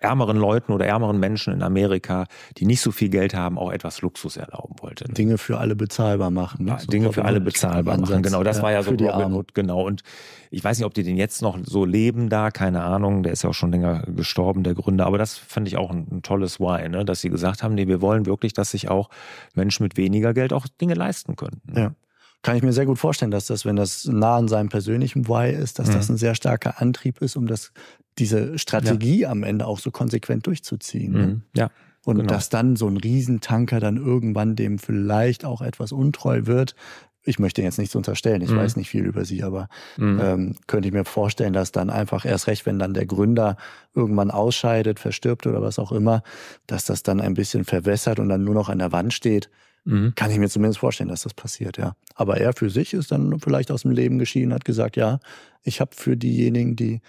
ärmeren Leuten oder ärmeren Menschen in Amerika, die nicht so viel Geld haben, auch etwas Luxus erlauben wollte. Ne? Dinge für alle bezahlbar machen. Ne? Ja, Dinge für alle bezahlbar Ansatz. machen. Genau, das ja, war ja so die Armut. Genau. Und ich weiß nicht, ob die den jetzt noch so leben da, keine Ahnung. Der ist ja auch schon länger gestorben, der Gründer. Aber das fand ich auch ein, ein tolles Why, ne? dass sie gesagt haben, nee, wir wollen wirklich, dass sich auch Menschen mit weniger Geld auch Dinge leisten können. Ne? Ja kann ich mir sehr gut vorstellen, dass das, wenn das nah an seinem persönlichen Why ist, dass mhm. das ein sehr starker Antrieb ist, um das, diese Strategie ja. am Ende auch so konsequent durchzuziehen. Ne? Mhm. Ja. Und genau. dass dann so ein Riesentanker dann irgendwann dem vielleicht auch etwas untreu wird. Ich möchte jetzt nichts unterstellen, ich mhm. weiß nicht viel über sie, aber mhm. ähm, könnte ich mir vorstellen, dass dann einfach erst recht, wenn dann der Gründer irgendwann ausscheidet, verstirbt oder was auch immer, dass das dann ein bisschen verwässert und dann nur noch an der Wand steht Mhm. Kann ich mir zumindest vorstellen, dass das passiert, ja. Aber er für sich ist dann vielleicht aus dem Leben geschieden, hat gesagt, ja, ich habe für diejenigen, die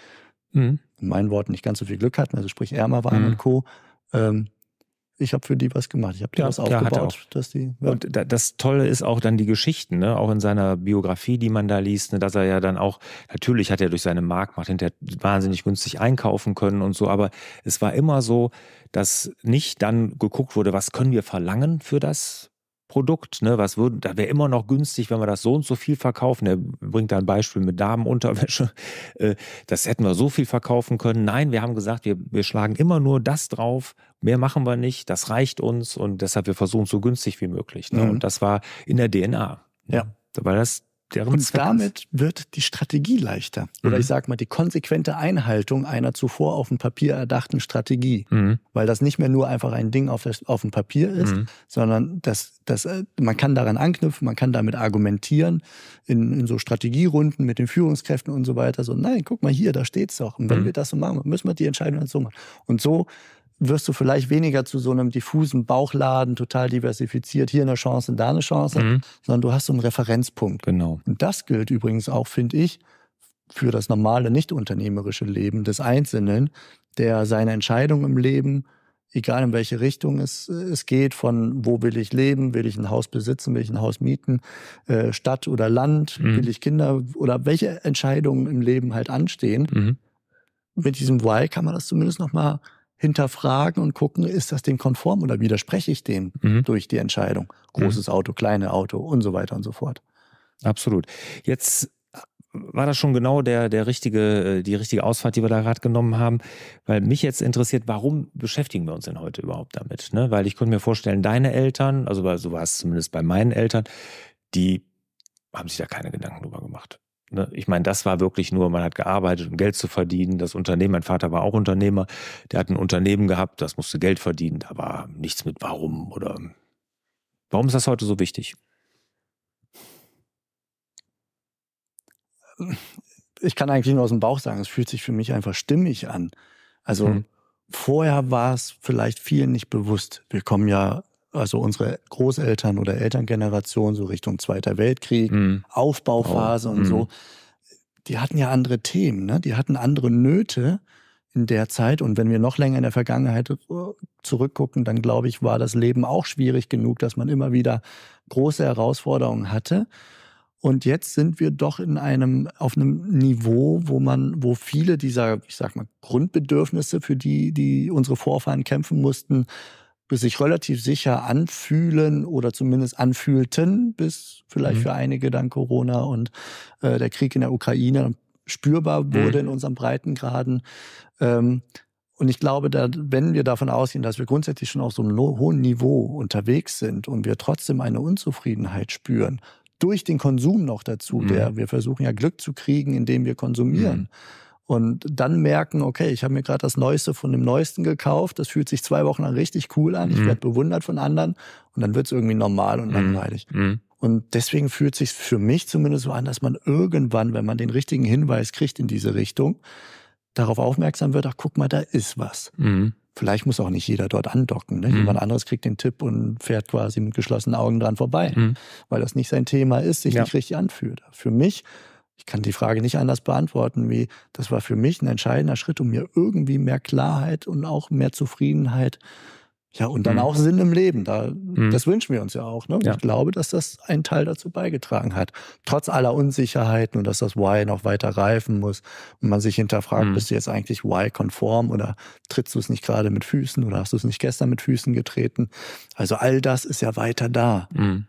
mhm. in meinen Worten nicht ganz so viel Glück hatten, also sprich ärmer waren mhm. und Co., ähm, ich habe für die was gemacht, ich habe ja, was aufgebaut, dass die. Ja. Und das Tolle ist auch dann die Geschichten, ne? auch in seiner Biografie, die man da liest, ne? dass er ja dann auch, natürlich hat er durch seine Marktmacht hinterher wahnsinnig günstig einkaufen können und so, aber es war immer so, dass nicht dann geguckt wurde, was können wir verlangen für das, Produkt, ne, was würde, da wäre immer noch günstig, wenn wir das so und so viel verkaufen. Er bringt da ein Beispiel mit Damenunterwäsche. *laughs* Äh, das hätten wir so viel verkaufen können. Nein, wir haben gesagt, wir, wir schlagen immer nur das drauf. Mehr machen wir nicht. Das reicht uns und deshalb wir versuchen so günstig wie möglich. Ne? Mhm. Und das war in der DNA. Ne? Ja. Weil das Deren und damit wird die Strategie leichter. Oder mhm. ich sage mal, die konsequente Einhaltung einer zuvor auf dem Papier erdachten Strategie. Mhm. Weil das nicht mehr nur einfach ein Ding auf, das, auf dem Papier ist, mhm. sondern das, das, äh, man kann daran anknüpfen, man kann damit argumentieren in, in so Strategierunden mit den Führungskräften und so weiter. So, nein, guck mal hier, da steht es doch. Und wenn mhm. wir das so machen, müssen wir die Entscheidung dann so machen. Und so wirst du vielleicht weniger zu so einem diffusen Bauchladen, total diversifiziert, hier eine Chance, da eine Chance, mhm. sondern du hast so einen Referenzpunkt. Genau. Und das gilt übrigens auch, finde ich, für das normale, nicht unternehmerische Leben des Einzelnen, der seine Entscheidung im Leben, egal in welche Richtung es, es geht, von wo will ich leben, will ich ein Haus besitzen, will ich ein Haus mieten, äh, Stadt oder Land, mhm. will ich Kinder oder welche Entscheidungen im Leben halt anstehen. Mhm. Mit diesem Why kann man das zumindest nochmal hinterfragen und gucken, ist das dem konform oder widerspreche ich dem mhm. durch die Entscheidung? Großes mhm. Auto, kleine Auto und so weiter und so fort. Absolut. Jetzt äh, war das schon genau der, der richtige, äh, die richtige Ausfahrt, die wir da gerade genommen haben. Weil mich jetzt interessiert, warum beschäftigen wir uns denn heute überhaupt damit? Ne? Weil ich könnte mir vorstellen, deine Eltern, also so war es zumindest bei meinen Eltern, die haben sich da keine Gedanken drüber gemacht. Ne? Ich meine, das war wirklich nur, man hat gearbeitet, um Geld zu verdienen. Das Unternehmen, mein Vater war auch Unternehmer, der hat ein Unternehmen gehabt, das musste Geld verdienen. Da war nichts mit warum oder warum ist das heute so wichtig? Ich kann eigentlich nur aus dem Bauch sagen, es fühlt sich für mich einfach stimmig an. Also hm. vorher war es vielleicht vielen nicht bewusst. Wir kommen ja also unsere Großeltern oder Elterngeneration, so Richtung Zweiter Weltkrieg, mm. Aufbauphase oh. und mm. so, mhm. die hatten ja andere Themen, ne? die hatten andere Nöte in der Zeit. Und wenn wir noch länger in der Vergangenheit zurückgucken, dann glaube ich, war das Leben auch schwierig genug, dass man immer wieder große Herausforderungen hatte. Und jetzt sind wir doch in einem, auf einem Niveau, wo man, wo viele dieser, ich sag mal, Grundbedürfnisse, für die, die unsere Vorfahren kämpfen mussten, bis sich relativ sicher anfühlen oder zumindest anfühlten, bis vielleicht mhm. für einige dann Corona und äh, der Krieg in der Ukraine spürbar mhm. wurde mhm. in unserem Breitengraden. Ähm, und ich glaube, da, wenn wir davon ausgehen, dass wir grundsätzlich schon auf so einem hohen Niveau unterwegs sind und wir trotzdem eine Unzufriedenheit spüren, durch den Konsum noch dazu, mhm. der wir versuchen ja Glück zu kriegen, indem wir konsumieren. Mhm und dann merken, okay, ich habe mir gerade das Neueste von dem Neuesten gekauft, das fühlt sich zwei Wochen lang richtig cool an, ich mhm. werde bewundert von anderen und dann wird es irgendwie normal und mhm. langweilig. Mhm. Und deswegen fühlt sich für mich zumindest so an, dass man irgendwann, wenn man den richtigen Hinweis kriegt in diese Richtung, darauf aufmerksam wird, ach guck mal, da ist was. Mhm. Vielleicht muss auch nicht jeder dort andocken. Ne? Mhm. Jemand anderes kriegt den Tipp und fährt quasi mit geschlossenen Augen dran vorbei, mhm. weil das nicht sein Thema ist, sich ja. nicht richtig anfühlt. Für mich ich kann die Frage nicht anders beantworten, wie das war für mich ein entscheidender Schritt, um mir irgendwie mehr Klarheit und auch mehr Zufriedenheit ja, und dann mhm. auch Sinn im Leben. Da, mhm. Das wünschen wir uns ja auch. Ne? Ja. Ich glaube, dass das einen Teil dazu beigetragen hat. Trotz aller Unsicherheiten und dass das Why noch weiter reifen muss und man sich hinterfragt, mhm. bist du jetzt eigentlich Why-konform oder trittst du es nicht gerade mit Füßen oder hast du es nicht gestern mit Füßen getreten? Also all das ist ja weiter da. Mhm.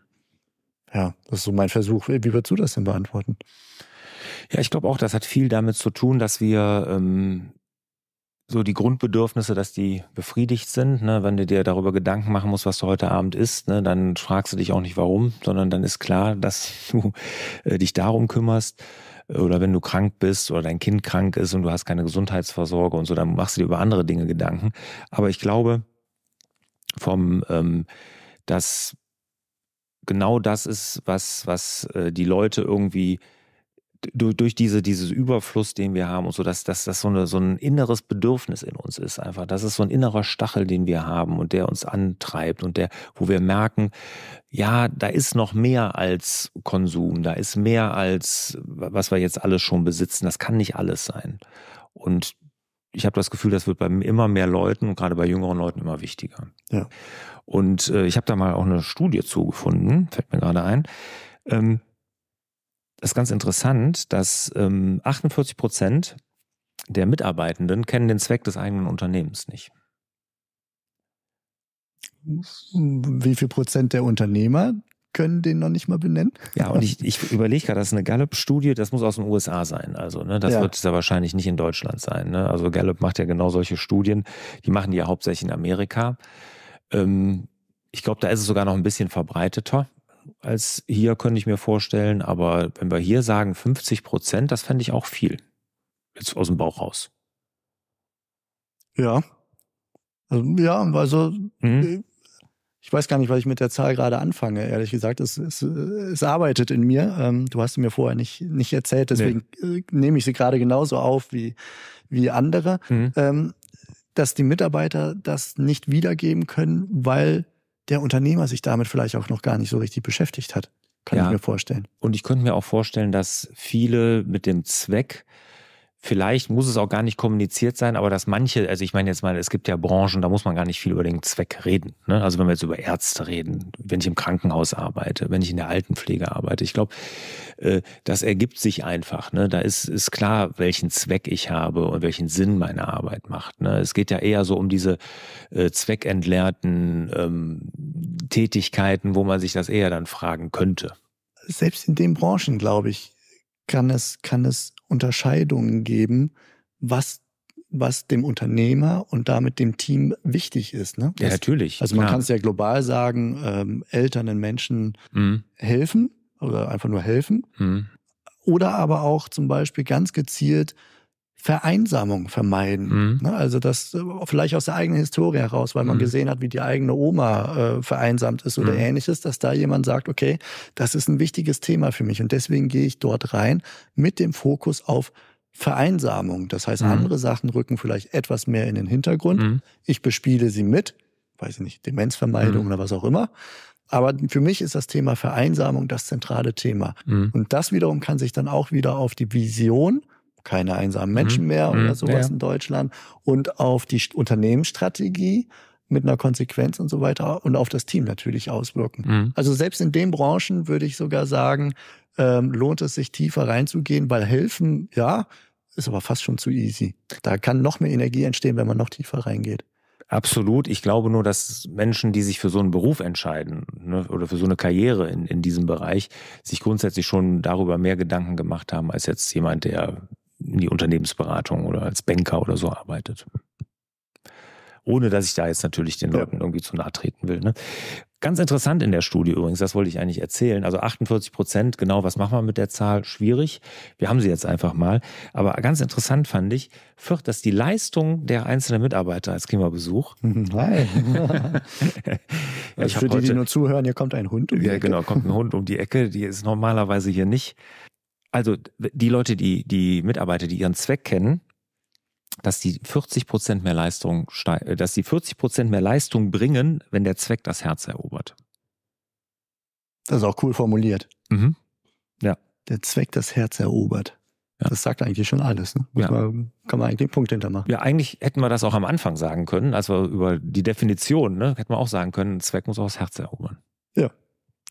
Ja, das ist so mein Versuch. Wie würdest du das denn beantworten? Ja, ich glaube auch, das hat viel damit zu tun, dass wir ähm, so die Grundbedürfnisse, dass die befriedigt sind. Ne? Wenn du dir darüber Gedanken machen musst, was du heute Abend isst, ne? dann fragst du dich auch nicht warum, sondern dann ist klar, *laughs* dass du äh, dich darum kümmerst. Oder wenn du krank bist oder dein Kind krank ist und du hast keine Gesundheitsversorgung und so, dann machst du dir über andere Dinge Gedanken. Aber ich glaube, vom, ähm, dass genau das ist, was, was äh, die Leute irgendwie durch, durch diese, dieses Überfluss, den wir haben und so, dass, dass das so, eine, so ein inneres Bedürfnis in uns ist einfach. Das ist so ein innerer Stachel, den wir haben und der uns antreibt und der, wo wir merken, ja, da ist noch mehr als Konsum, da ist mehr als, was wir jetzt alles schon besitzen. Das kann nicht alles sein. Und ich habe das Gefühl, das wird bei immer mehr Leuten gerade bei jüngeren Leuten immer wichtiger. Ja. Und äh, ich habe da mal auch eine Studie zugefunden, fällt mir gerade ein. Ähm, ist ganz interessant, dass ähm, 48 Prozent der Mitarbeitenden kennen den Zweck des eigenen Unternehmens nicht. Wie viel Prozent der Unternehmer können den noch nicht mal benennen? Ja, und ich, ich überlege gerade, das ist eine Gallup-Studie, das muss aus den USA sein. Also, ne, das ja. wird ja wahrscheinlich nicht in Deutschland sein. Ne? Also Gallup macht ja genau solche Studien, die machen die ja hauptsächlich in Amerika. Ähm, ich glaube, da ist es sogar noch ein bisschen verbreiteter als hier, könnte ich mir vorstellen. Aber wenn wir hier sagen 50 Prozent, das fände ich auch viel. Jetzt aus dem Bauch raus. Ja. Also, ja, also mhm. Äh, ich weiß gar nicht, was ich mit der Zahl gerade anfange, ehrlich gesagt. Es, es, es arbeitet in mir. Ähm, du hast sie mir vorher nicht, nicht erzählt, deswegen nee. Äh, nehme ich sie gerade genauso auf wie, wie andere. Mhm. Ähm, dass die Mitarbeiter das nicht wiedergeben können, weil der Unternehmer sich damit vielleicht auch noch gar nicht so richtig beschäftigt hat. Kann ja. ich mir vorstellen. Und ich könnte mir auch vorstellen, dass viele mit dem Zweck, Vielleicht muss es auch gar nicht kommuniziert sein, aber dass manche, also ich meine jetzt mal, es gibt ja Branchen, da muss man gar nicht viel über den Zweck reden. Ne? Also wenn wir jetzt über Ärzte reden, wenn ich im Krankenhaus arbeite, wenn ich in der Altenpflege arbeite, ich glaube, äh, das ergibt sich einfach. Ne? Da ist, ist klar, welchen Zweck ich habe und welchen Sinn meine Arbeit macht. Ne? Es geht ja eher so um diese äh, zweckentleerten ähm, Tätigkeiten, wo man sich das eher dann fragen könnte. Selbst in den Branchen, glaube ich, kann es, kann es Unterscheidungen geben, was was dem Unternehmer und damit dem Team wichtig ist. Ne? Das, ja, natürlich. Also man kann es ja global sagen, ähm, Eltern den Menschen mhm. helfen oder einfach nur helfen. Mhm. Oder aber auch zum Beispiel ganz gezielt Vereinsamung vermeiden. Mhm. Ne? Also das äh, vielleicht aus der eigenen Historie heraus, weil man mhm. gesehen hat, wie die eigene Oma äh, vereinsamt ist oder mhm. ähnliches, dass da jemand sagt, okay, das ist ein wichtiges Thema für mich und deswegen gehe ich dort rein mit dem Fokus auf Vereinsamung. Das heißt, mhm. andere Sachen rücken vielleicht etwas mehr in den Hintergrund. Mhm. Ich bespiele sie mit, weiß ich nicht, Demenzvermeidung mhm. oder was auch immer. Aber für mich ist das Thema Vereinsamung das zentrale Thema. Und das wiederum kann sich dann auch wieder auf die Vision keine einsamen mhm. Menschen mehr mhm. sowas ja. in Deutschland und auf die Unternehmensstrategie mit einer Konsequenz und so weiter und auf das Team natürlich auswirken. Mhm. Also selbst in den Branchen würde ich sogar sagen, ähm, lohnt es sich tiefer reinzugehen, weil helfen, ja, ist aber fast schon zu easy. Da kann noch mehr Energie entstehen, wenn man noch tiefer reingeht. Absolut. Ich glaube nur, dass Menschen, die sich für so einen Beruf entscheiden ne, oder für so eine Karriere in, in diesem Bereich, sich grundsätzlich schon darüber mehr Gedanken gemacht haben, als jetzt jemand, der in die Unternehmensberatung oder als Banker oder so arbeitet. Ohne dass ich da jetzt natürlich den Leuten ja. irgendwie zu nahe treten will. Ne? Ganz interessant in der Studie übrigens, das wollte ich eigentlich erzählen. Also 48 Prozent, genau, was machen wir mit der Zahl? Schwierig. Wir haben sie jetzt einfach mal. Aber ganz interessant fand ich, dass die Leistung der einzelnen Mitarbeiter, als Klimabesuch. *laughs* Nein. ja, *laughs* ich also für die, heute, die nur zuhören, hier kommt ein Hund um die Ecke. Ja, genau, kommt ein Hund um die Ecke. Die ist normalerweise hier nicht also die Leute, die, die Mitarbeiter, die ihren Zweck kennen, dass die 40 Prozent mehr Leistung, äh, dass die 40 Prozent mehr Leistung bringen, wenn der Zweck das Herz erobert. Das ist auch cool formuliert. Mhm. Ja. Der Zweck das Herz erobert. Ja. Das sagt eigentlich schon alles. Ne? Ja. Man, kann man eigentlich den Punkt hintermachen. Ja, eigentlich hätten wir das auch am Anfang sagen können, als wir über die Definition, ne, hätten wir auch sagen können, Zweck muss auch das Herz erobern. Ja.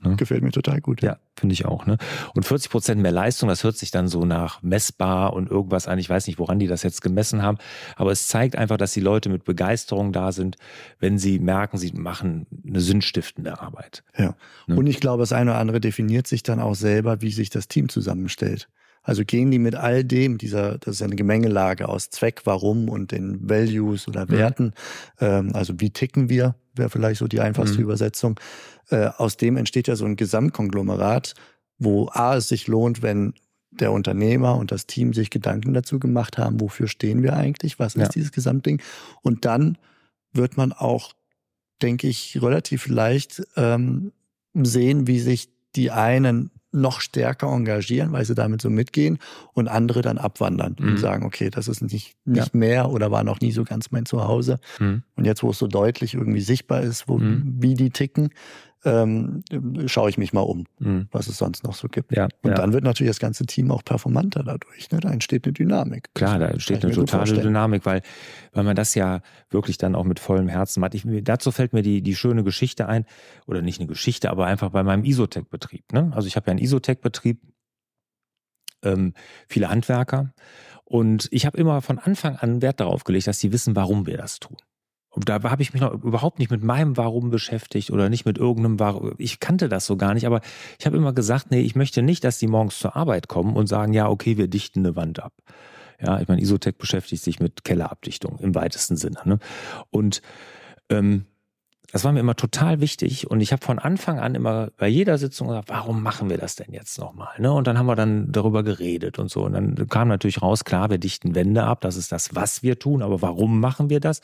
Ne? Gefällt mir total gut. Ja, ja finde ich auch. Ne? Und 40 Prozent mehr Leistung, das hört sich dann so nach messbar und irgendwas an. Ich weiß nicht, woran die das jetzt gemessen haben, aber es zeigt einfach, dass die Leute mit Begeisterung da sind, wenn sie merken, sie machen eine sinnstiftende Arbeit. Ja. Ne? Und ich glaube, das eine oder andere definiert sich dann auch selber, wie sich das Team zusammenstellt. Also gehen die mit all dem, dieser, das ist eine Gemengelage aus Zweck, Warum und den Values oder mhm. Werten, mhm. ähm, also wie ticken wir, wäre vielleicht so die einfachste mhm. Übersetzung. Äh, aus dem entsteht ja so ein Gesamtkonglomerat, wo A, es sich lohnt, wenn der Unternehmer und das Team sich Gedanken dazu gemacht haben, wofür stehen wir eigentlich, was ja. ist dieses Gesamtding. Und dann wird man auch, denke ich, relativ leicht ähm, sehen, wie sich die einen noch stärker engagieren, weil sie damit so mitgehen und andere dann abwandern mhm. und sagen, okay, das ist nicht, nicht ja. mehr oder war noch nie so ganz mein Zuhause. Mhm. Und jetzt, wo es so deutlich irgendwie sichtbar ist, wo, mhm. wie die ticken, ähm, schaue ich mich mal um, mhm. was es sonst noch so gibt. Ja, und ja. dann wird natürlich das ganze Team auch performanter dadurch. Ne? Da entsteht eine Dynamik. Klar, da entsteht eine totale Dynamik, weil, weil man das ja wirklich dann auch mit vollem Herzen macht. Ich, dazu fällt mir die, die schöne Geschichte ein, oder nicht eine Geschichte, aber einfach bei meinem Isotech-Betrieb. Ne? Also ich habe ja einen Isotech-Betrieb, ähm, viele Handwerker. Und ich habe immer von Anfang an Wert darauf gelegt, dass die wissen, warum wir das tun. Und da habe ich mich noch überhaupt nicht mit meinem Warum beschäftigt oder nicht mit irgendeinem Warum. Ich kannte das so gar nicht, aber ich habe immer gesagt, nee, ich möchte nicht, dass die morgens zur Arbeit kommen und sagen, ja, okay, wir dichten eine Wand ab. Ja, ich meine, Isotech beschäftigt sich mit Kellerabdichtung im weitesten Sinne. Ne? Und ähm, das war mir immer total wichtig und ich habe von Anfang an immer bei jeder Sitzung gesagt, warum machen wir das denn jetzt nochmal? Ne? Und dann haben wir dann darüber geredet und so. Und dann kam natürlich raus, klar, wir dichten Wände ab, das ist das, was wir tun, aber warum machen wir das?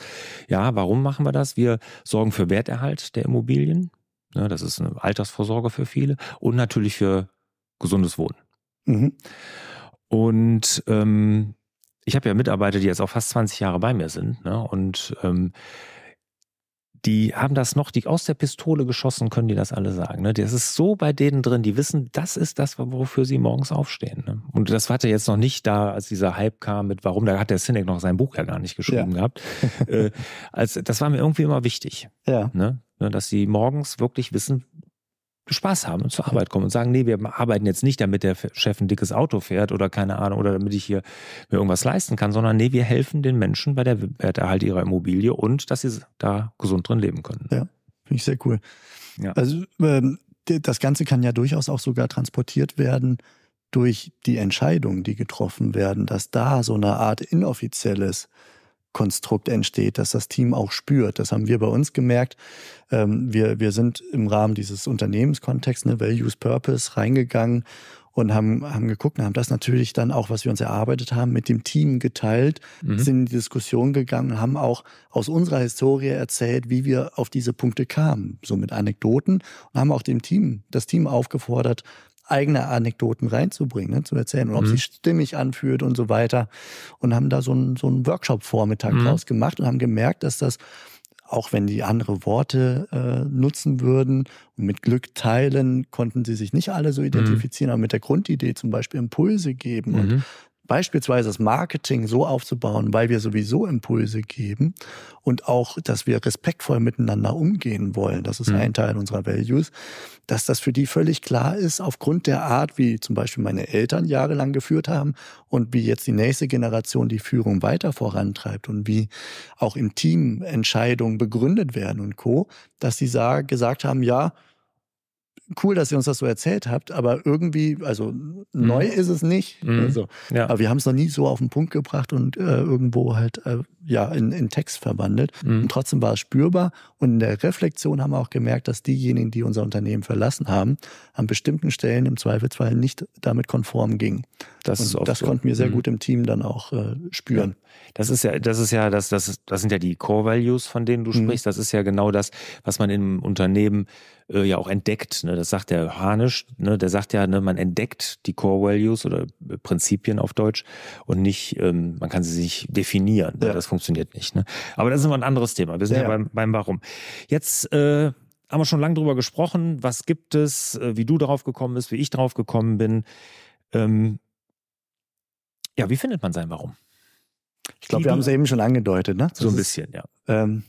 Ja, warum machen wir das? Wir sorgen für Werterhalt der Immobilien. Ne? Das ist eine Altersvorsorge für viele und natürlich für gesundes Wohnen. Mhm. Und ähm, ich habe ja Mitarbeiter, die jetzt auch fast 20 Jahre bei mir sind. Ne? Und ähm, die haben das noch, die aus der Pistole geschossen, können die das alle sagen. Ne? Das ist so bei denen drin, die wissen, das ist das, wofür sie morgens aufstehen. Ne? Und das hatte jetzt noch nicht da, als dieser Hype kam mit warum, da hat der Sinek noch sein Buch ja gar nicht geschrieben ja. gehabt. *laughs* äh, als, das war mir irgendwie immer wichtig. Ja. Ne? ne dass sie morgens wirklich wissen, Spaß haben und zur Arbeit kommen und sagen, nee, wir arbeiten jetzt nicht, damit der Chef ein dickes Auto fährt oder keine Ahnung, oder damit ich hier mir irgendwas leisten kann, sondern nee, wir helfen den Menschen bei der Werterhalt ihrer Immobilie und dass sie da gesund drin leben können. Ja, finde ich sehr cool. Ja. Also ähm, das Ganze kann ja durchaus auch sogar transportiert werden durch die Entscheidungen, die getroffen werden, dass da so eine Art inoffizielles Konstrukt entsteht, dass das Team auch spürt. Das haben wir bei uns gemerkt. Ähm, wir, wir sind im Rahmen dieses Unternehmenskontexts, ne, Values Purpose, reingegangen und haben, haben geguckt und haben das natürlich dann auch, was wir uns erarbeitet haben, mit dem Team geteilt, mhm. sind in die Diskussion gegangen und haben auch aus unserer Historie erzählt, wie wir auf diese Punkte kamen, so mit Anekdoten und haben auch dem Team, das Team aufgefordert, eigene Anekdoten reinzubringen, ne, zu erzählen und ob mhm. sie stimmig anfühlt und so weiter. Und haben da so einen, so Workshop-Vormittag mhm. draus gemacht und haben gemerkt, dass das auch wenn die andere Worte äh, nutzen würden und mit Glück teilen, konnten sie sich nicht alle so identifizieren, mhm. aber mit der Grundidee zum Beispiel Impulse geben mhm. und beispielsweise das Marketing so aufzubauen, weil wir sowieso Impulse geben und auch, dass wir respektvoll miteinander umgehen wollen, das ist mhm. ein Teil unserer Values, dass das für die völlig klar ist, aufgrund der Art, wie zum Beispiel meine Eltern jahrelang geführt haben und wie jetzt die nächste Generation die Führung weiter vorantreibt und wie auch im Team Entscheidungen begründet werden und Co., dass sie gesagt haben, ja, cool, dass ihr uns das so erzählt habt, aber irgendwie, also mhm. neu ist es nicht. Mhm. Also, ja. Aber wir haben es noch nie so auf den Punkt gebracht und äh, irgendwo halt äh, ja in, in Text verwandelt. Mhm. Und trotzdem war es spürbar. Und in der Reflexion haben wir auch gemerkt, dass diejenigen, die unser Unternehmen verlassen haben, an bestimmten Stellen im Zweifelsfall nicht damit konform gingen. Das, und das so. konnten wir sehr mhm. gut im Team dann auch äh, spüren. Das ist ja, das ist ja, das, das, das sind ja die Core Values, von denen du mhm. sprichst. Das ist ja genau das, was man im Unternehmen äh, ja auch entdeckt. Ne? Das sagt der Hanisch, ne? der sagt ja, ne, man entdeckt die Core Values oder äh, Prinzipien auf Deutsch und nicht, ähm, man kann sie sich definieren. Ne? Ja. Das funktioniert nicht. Ne? Aber das ist immer ein anderes Thema. Wir sind ja, ja beim, beim Warum. Jetzt äh, haben wir schon lange drüber gesprochen. Was gibt es, äh, wie du darauf gekommen bist, wie ich drauf gekommen bin. Ähm, ja, wie findet man sein Warum? Ich glaube, wir haben es eben schon angedeutet, ne? so ein bisschen, ja. ähm,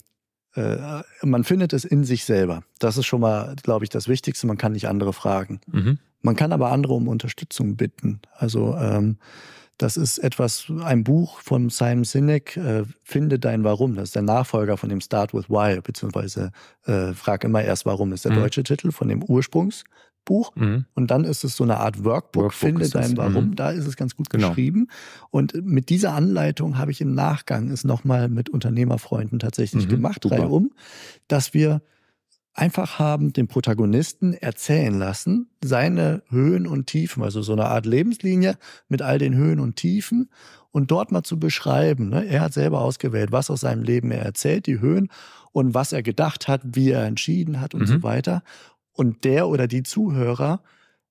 äh, man findet es in sich selber. Das ist schon mal, glaube ich, das Wichtigste. Man kann nicht andere fragen. Mhm. Man kann aber andere um Unterstützung bitten. Also ähm, das ist etwas, ein Buch von Simon Sinek, äh, Finde dein Warum. Das ist der Nachfolger von dem Start with Why, beziehungsweise äh, Frag immer erst warum, ist der mhm. deutsche Titel von dem Ursprungs Buch mhm. und dann ist es so eine Art Workbook, Workbook finde dein Warum, mhm. da ist es ganz gut genau. geschrieben und mit dieser Anleitung habe ich im Nachgang es nochmal mit Unternehmerfreunden tatsächlich mhm. gemacht, Super. um, dass wir einfach haben den Protagonisten erzählen lassen, seine Höhen und Tiefen, also so eine Art Lebenslinie mit all den Höhen und Tiefen und dort mal zu beschreiben. Ne? Er hat selber ausgewählt, was aus seinem Leben er erzählt, die Höhen und was er gedacht hat, wie er entschieden hat und mhm. so weiter. Und der oder die Zuhörer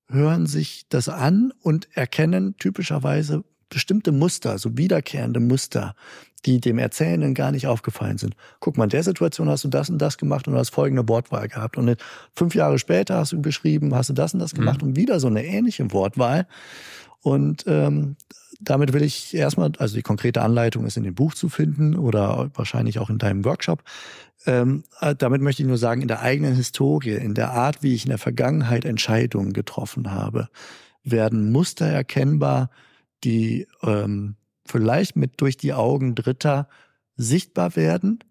hören sich das an und erkennen typischerweise bestimmte Muster, so wiederkehrende Muster, die dem Erzählenden gar nicht aufgefallen sind. Guck mal, in der Situation hast du das und das gemacht und hast folgende Wortwahl gehabt. Und fünf Jahre später hast du beschrieben, hast du das und das gemacht mhm. und wieder so eine ähnliche Wortwahl. Und ähm, damit will ich erstmal, also die konkrete Anleitung ist in dem Buch zu finden oder wahrscheinlich auch in deinem Workshop. Ähm, äh, damit möchte ich nur sagen, in der eigenen Historie, in der Art, wie ich in der Vergangenheit Entscheidungen getroffen habe, werden Muster erkennbar, die ähm, vielleicht mit durch die Augen Dritter sichtbar werden,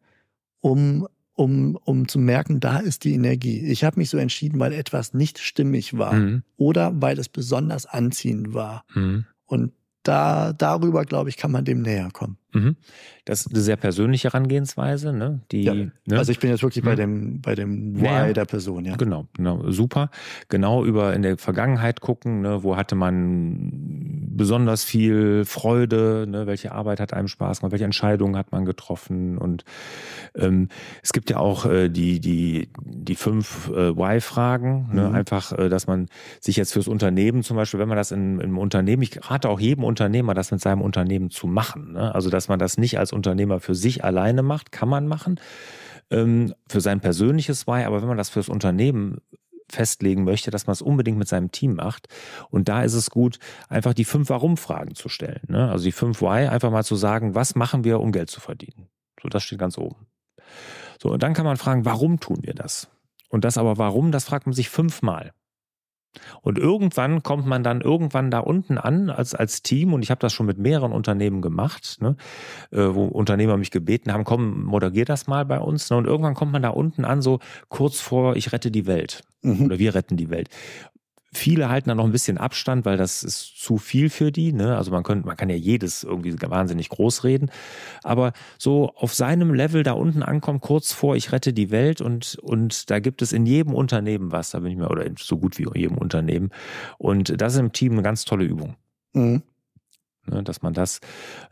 um um, um zu merken, da ist die Energie. Ich habe mich so entschieden, weil etwas nicht stimmig war mhm. oder weil es besonders anziehend war. Mhm. Und da, darüber, glaube ich, kann man dem näher kommen. Mhm. Das ist eine sehr persönliche Herangehensweise, ne? Die, ja. ne? Also ich bin jetzt wirklich bei mhm. dem, bei dem Why naja. der Person, ja. Genau, genau, super. Genau über in der Vergangenheit gucken, ne? wo hatte man besonders viel Freude, ne? welche Arbeit hat einem Spaß gemacht, welche Entscheidungen hat man getroffen. Und ähm, es gibt ja auch äh, die, die, die fünf äh, Why-Fragen. Ne? Mhm. Ne? Einfach, äh, dass man sich jetzt fürs Unternehmen zum Beispiel, wenn man das in, im Unternehmen, ich rate auch jedem Unternehmer, das mit seinem Unternehmen zu machen. Ne? Also, dass man das nicht als Unternehmer für sich alleine macht, kann man machen ähm, für sein persönliches Why, aber wenn man das fürs Unternehmen festlegen möchte, dass man es unbedingt mit seinem Team macht. Und da ist es gut, einfach die fünf Warum-Fragen zu stellen. Ne? Also die fünf Why, einfach mal zu sagen, was machen wir, um Geld zu verdienen? So, das steht ganz oben. So, und dann kann man fragen, warum tun wir das? Und das aber warum, das fragt man sich fünfmal. Und irgendwann kommt man dann irgendwann da unten an als, als Team, und ich habe das schon mit mehreren Unternehmen gemacht, ne, äh, wo Unternehmer mich gebeten haben, komm, moderier das mal bei uns. Ne, und irgendwann kommt man da unten an, so kurz vor, ich rette die Welt. Mhm. Oder wir retten die Welt. Viele halten da noch ein bisschen Abstand, weil das ist zu viel für die. Ne? Also man, könnte, man kann ja jedes irgendwie wahnsinnig groß reden. Aber so auf seinem Level da unten ankommen, kurz vor ich rette die Welt und, und da gibt es in jedem Unternehmen was, da bin ich mir, oder so gut wie in jedem Unternehmen. Und das ist im Team eine ganz tolle Übung. Mhm. Ne, dass man das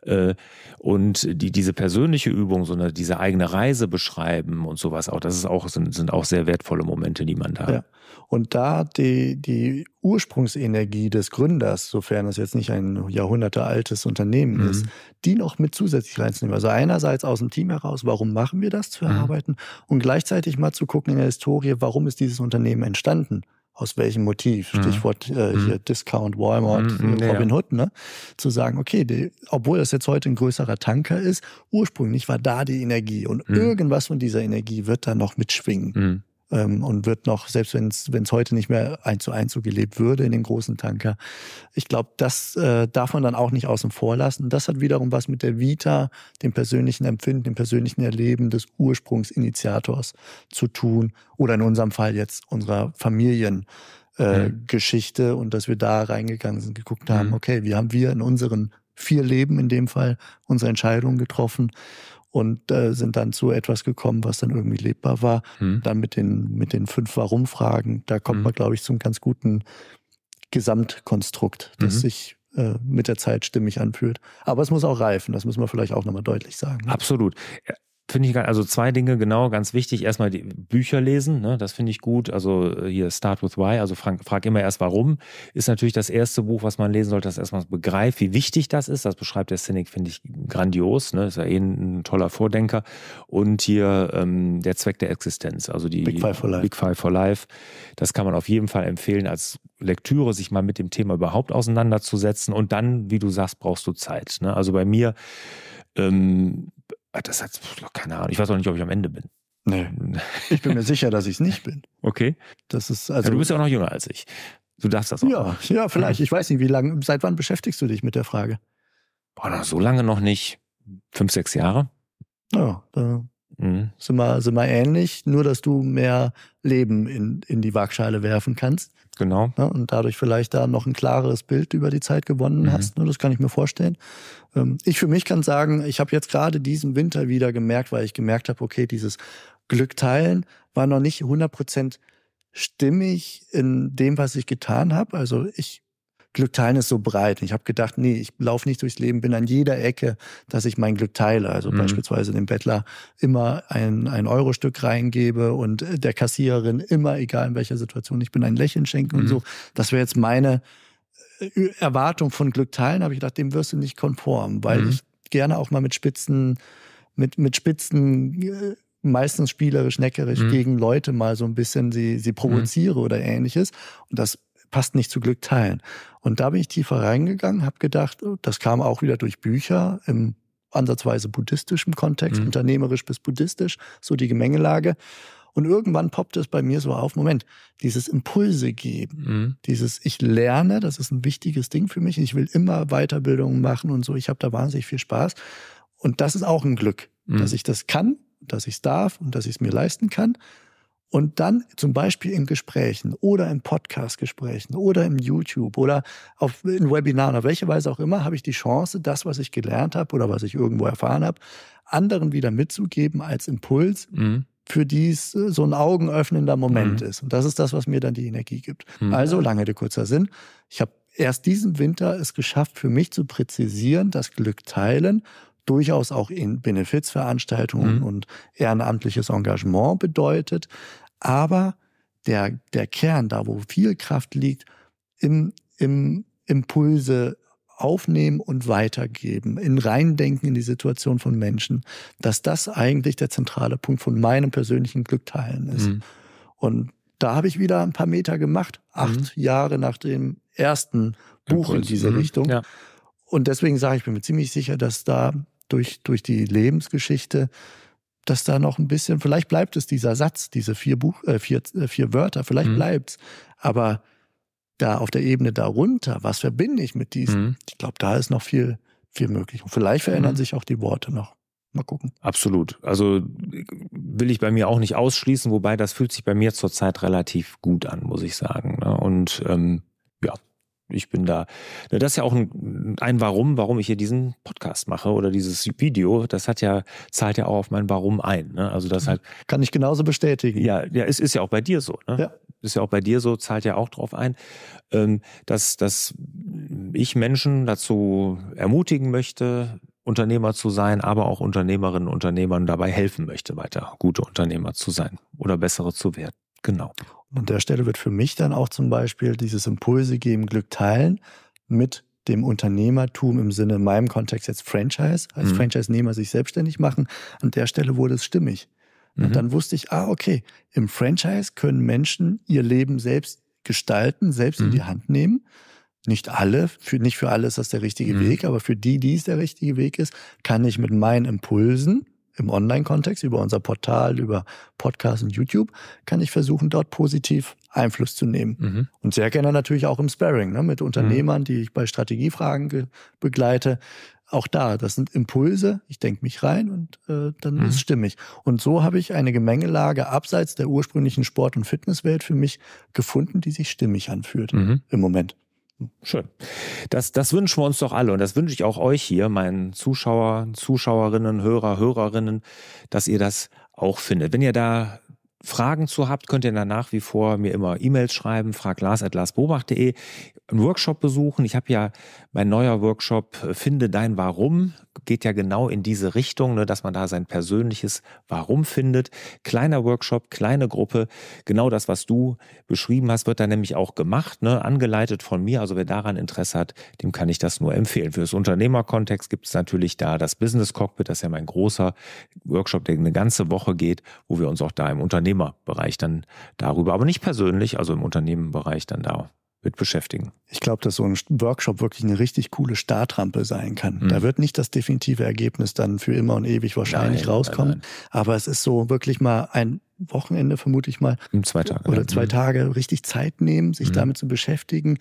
äh, und die, diese persönliche Übung, so eine, diese eigene Reise beschreiben und sowas auch, das ist auch, sind, sind auch sehr wertvolle Momente, die man da. Ja. Und da die, die Ursprungsenergie des Gründers, sofern es jetzt nicht ein jahrhundertealtes Unternehmen mhm. ist, die noch mit zusätzlich reinzunehmen. Also einerseits aus dem Team heraus, warum machen wir das zu erarbeiten mhm. und gleichzeitig mal zu gucken in der Historie, warum ist dieses Unternehmen entstanden? aus welchem Motiv, mhm. Stichwort äh, mhm. hier Discount, Walmart, mhm, äh, Robin Hood, ne? zu sagen, okay, die, obwohl das jetzt heute ein größerer Tanker ist, ursprünglich war da die Energie und mhm. irgendwas von dieser Energie wird da noch mitschwingen. Mhm ähm, und wird noch, selbst wenn es heute nicht mehr eins zu eins so gelebt würde in den großen Tanker, ich glaube, das äh, darf man dann auch nicht außen vor lassen. das hat wiederum was mit der Vita, dem persönlichen Empfinden, dem persönlichen Erleben des Ursprungsinitiators zu tun oder in unserem Fall jetzt unserer Familien. Äh, mhm. Geschichte und dass wir da reingegangen sind, geguckt haben, mhm. okay, wie haben wir in unseren vier Leben in dem Fall unsere Entscheidungen getroffen und äh, sind dann zu etwas gekommen, was dann irgendwie lebbar war. Hm. Dann mit den, mit den fünf Warum-Fragen, da kommt hm. man, glaube ich, zum ganz guten Gesamtkonstrukt, das mhm. sich äh, mit der Zeit stimmig anfühlt. Aber es muss auch reifen, das muss man vielleicht auch nochmal deutlich sagen. Ne? Absolut finde ich, also zwei Dinge genau ganz wichtig. Erstmal die Bücher lesen, ne, das finde ich gut. Also äh, hier Start with Why, also frag, frag immer erst warum, ist natürlich das erste Buch, was man lesen sollte, das erstmal begreift, wie wichtig das ist. Das beschreibt der Cynic, finde ich, grandios. Ne? Ist ja eh ein, ein toller Vordenker. Und hier ähm, der Zweck der Existenz, also die Big Five for Life. Big Five for Life. Das kann man auf jeden Fall empfehlen als Lektüre, sich mal mit dem Thema überhaupt auseinanderzusetzen. Und dann, wie du sagst, brauchst du Zeit. Ne? Also bei mir ähm, Ah, das hat keine Ahnung. Ich weiß auch nicht, ob ich am Ende bin. Nee. *laughs* Ich bin mir sicher, dass ich es nicht bin. Okay. Das ist also. Ja, du also bist ja auch noch jünger als ich. Du darfst das auch. Ja, ja, vielleicht. Hm. Ich weiß nicht, wie lange. Seit wann beschäftigst du dich mit der Frage? Boah, so lange noch nicht. Fünf, sechs Jahre. Ja, da Mhm. Sind, wir, sind wir ähnlich, nur dass du mehr Leben in, in die Waagschale werfen kannst. Genau. Ja, und dadurch vielleicht da noch ein klareres Bild über die Zeit gewonnen mhm. hast. Ne, das kann ich mir vorstellen. Ähm, ich für mich kann sagen, ich habe jetzt gerade diesen Winter wieder gemerkt, weil ich gemerkt habe, okay, dieses Glück teilen war noch nicht 100 Prozent stimmig in dem, was ich getan habe. Also ich Glück teilen ist so breit. ich habe gedacht, nee, ich laufe nicht durchs Leben, bin an jeder Ecke, dass ich mein Glück teile. Also mhm. beispielsweise dem Bettler immer ein, ein Euro-Stück reingebe und der Kassiererin immer, egal in welcher Situation ich bin, ein Lächeln schenken mhm. und so. Das wäre jetzt meine äh, Erwartung von Glück teilen. Habe ich gedacht, dem wirst du nicht konform, weil mhm. ich gerne auch mal mit spitzen, mit, mit spitzen äh, meistens spielerisch, neckerisch mhm. gegen Leute mal so ein bisschen sie, sie mhm. provoziere mhm. oder ähnliches. Und das passt nicht zu Glück teilen. Und da bin ich tiefer reingegangen, habe gedacht, oh, das kam auch wieder durch Bücher im ansatzweise buddhistischen Kontext, mhm. unternehmerisch bis buddhistisch, so die Gemengelage. Und irgendwann poppte es bei mir so auf, Moment, dieses Impulse geben, mhm. dieses ich lerne, das ist ein wichtiges Ding für mich. Ich will immer Weiterbildungen machen und so. Ich habe da wahnsinnig viel Spaß. Und das ist auch ein Glück, mhm. dass ich das kann, dass ich es darf und dass ich es mir leisten kann. Und dann zum Beispiel in Gesprächen oder in Podcast-Gesprächen oder im YouTube oder auf, in Webinaren, auf welche Weise auch immer, habe ich die Chance, das, was ich gelernt habe oder was ich irgendwo erfahren habe, anderen wieder mitzugeben als Impuls, mhm. für die es äh, so ein augenöffnender Moment mhm. ist. Und das ist das, was mir dann die Energie gibt. Mhm. Also, lange der kurzer Sinn. Ich habe erst diesen Winter es geschafft, für mich zu präzisieren, das Glück teilen durchaus auch in Benefizveranstaltungen mhm. und ehrenamtliches Engagement bedeutet. Aber der, der Kern, da wo viel Kraft liegt, im, im Impulse aufnehmen und weitergeben, in reindenken in die Situation von Menschen, dass das eigentlich der zentrale Punkt von meinem persönlichen Glück teilen ist. Mhm. Und da habe ich wieder ein paar Meter gemacht, acht mhm. Jahre nach dem ersten Buch Impuls. in diese mhm. Richtung. Ja. Und deswegen sage ich, bin mir ziemlich sicher, dass da durch, durch die Lebensgeschichte, dass da noch ein bisschen, vielleicht bleibt es dieser Satz, diese vier, Buch, äh, vier, äh, vier Wörter, vielleicht mhm. bleibt's. Aber da auf der Ebene darunter, was verbinde ich mit diesem? Mhm. Ich glaube, da ist noch viel, viel möglich. Und vielleicht verändern mhm. sich auch die Worte noch. Mal gucken. Absolut. Also will ich bei mir auch nicht ausschließen, wobei das fühlt sich bei mir zurzeit relativ gut an, muss ich sagen. Ne? Und ähm, ich bin da. Das ist ja auch ein, ein Warum, warum ich hier diesen Podcast mache oder dieses Video. Das hat ja, zahlt ja auch auf mein Warum ein. Ne? Also das mhm. halt. Kann ich genauso bestätigen. Ja, ja, es ist ja auch bei dir so. Ne? Ja. Ist ja auch bei dir so, zahlt ja auch drauf ein, ähm, dass, dass ich Menschen dazu ermutigen möchte, Unternehmer zu sein, aber auch Unternehmerinnen und Unternehmern dabei helfen möchte, weiter gute Unternehmer zu sein oder bessere zu werden. Genau. Und an der Stelle wird für mich dann auch zum Beispiel dieses Impulse geben, Glück teilen mit dem Unternehmertum im Sinne in meinem Kontext jetzt Franchise, als mhm. Franchise-Nehmer sich selbstständig machen. An der Stelle wurde es stimmig. Und mhm. dann wusste ich, ah, okay, im Franchise können Menschen ihr Leben selbst gestalten, selbst mhm. in die mhm. Hand nehmen. Nicht alle, für, nicht für alle ist das der richtige mhm. Weg, aber für die, die es der richtige Weg ist, kann ich mit meinen Impulsen, im Online-Kontext, über unser Portal, über Podcasts und YouTube, kann ich versuchen, dort positiv Einfluss zu nehmen. Mhm. Und sehr gerne natürlich auch im Sparring ne, mit Unternehmern, mhm. die ich bei Strategiefragen begleite. Auch da, das sind Impulse, ich denke mich rein und äh, dann mhm. ist stimmig. Und so habe ich eine Gemengelage abseits der ursprünglichen Sport- und Fitnesswelt für mich gefunden, die sich stimmig anfühlt mhm. im Moment. Schön. Das, das wünschen wir uns doch alle und das wünsche ich auch euch hier, meinen Zuschauer, Zuschauerinnen, Hörer, Hörerinnen, dass ihr das auch findet. Wenn ihr da Fragen zu habt, könnt ihr dann nach wie vor mir immer E-Mails schreiben, fraglars.larsbobach.de. Ihr einen Workshop besuchen. Ich habe ja mein neuer Workshop äh, Finde dein Warum, geht ja genau in diese Richtung, ne, dass man da sein persönliches Warum findet. Kleiner Workshop, kleine Gruppe, genau das, was du beschrieben hast, wird da nämlich auch gemacht, ne, angeleitet von mir. Also wer daran Interesse hat, dem kann ich das nur empfehlen. Für das Unternehmerkontext gibt es natürlich da das Business Cockpit, das ist ja mein großer Workshop, der eine ganze Woche geht, wo wir uns auch da im Unternehmerbereich dann darüber, aber nicht persönlich, also im Unternehmenbereich dann da mit beschäftigen. Ich glaube, dass so ein Workshop wirklich eine richtig coole Startrampe sein kann. Mhm. Da wird nicht das definitive Ergebnis dann für immer und ewig wahrscheinlich nein, rauskommen, nein, nein. aber es ist so wirklich mal ein Wochenende vermute ich mal. Hm, zwei Tage. Oder ne? zwei hm. Tage richtig Zeit nehmen, sich mhm. damit zu beschäftigen,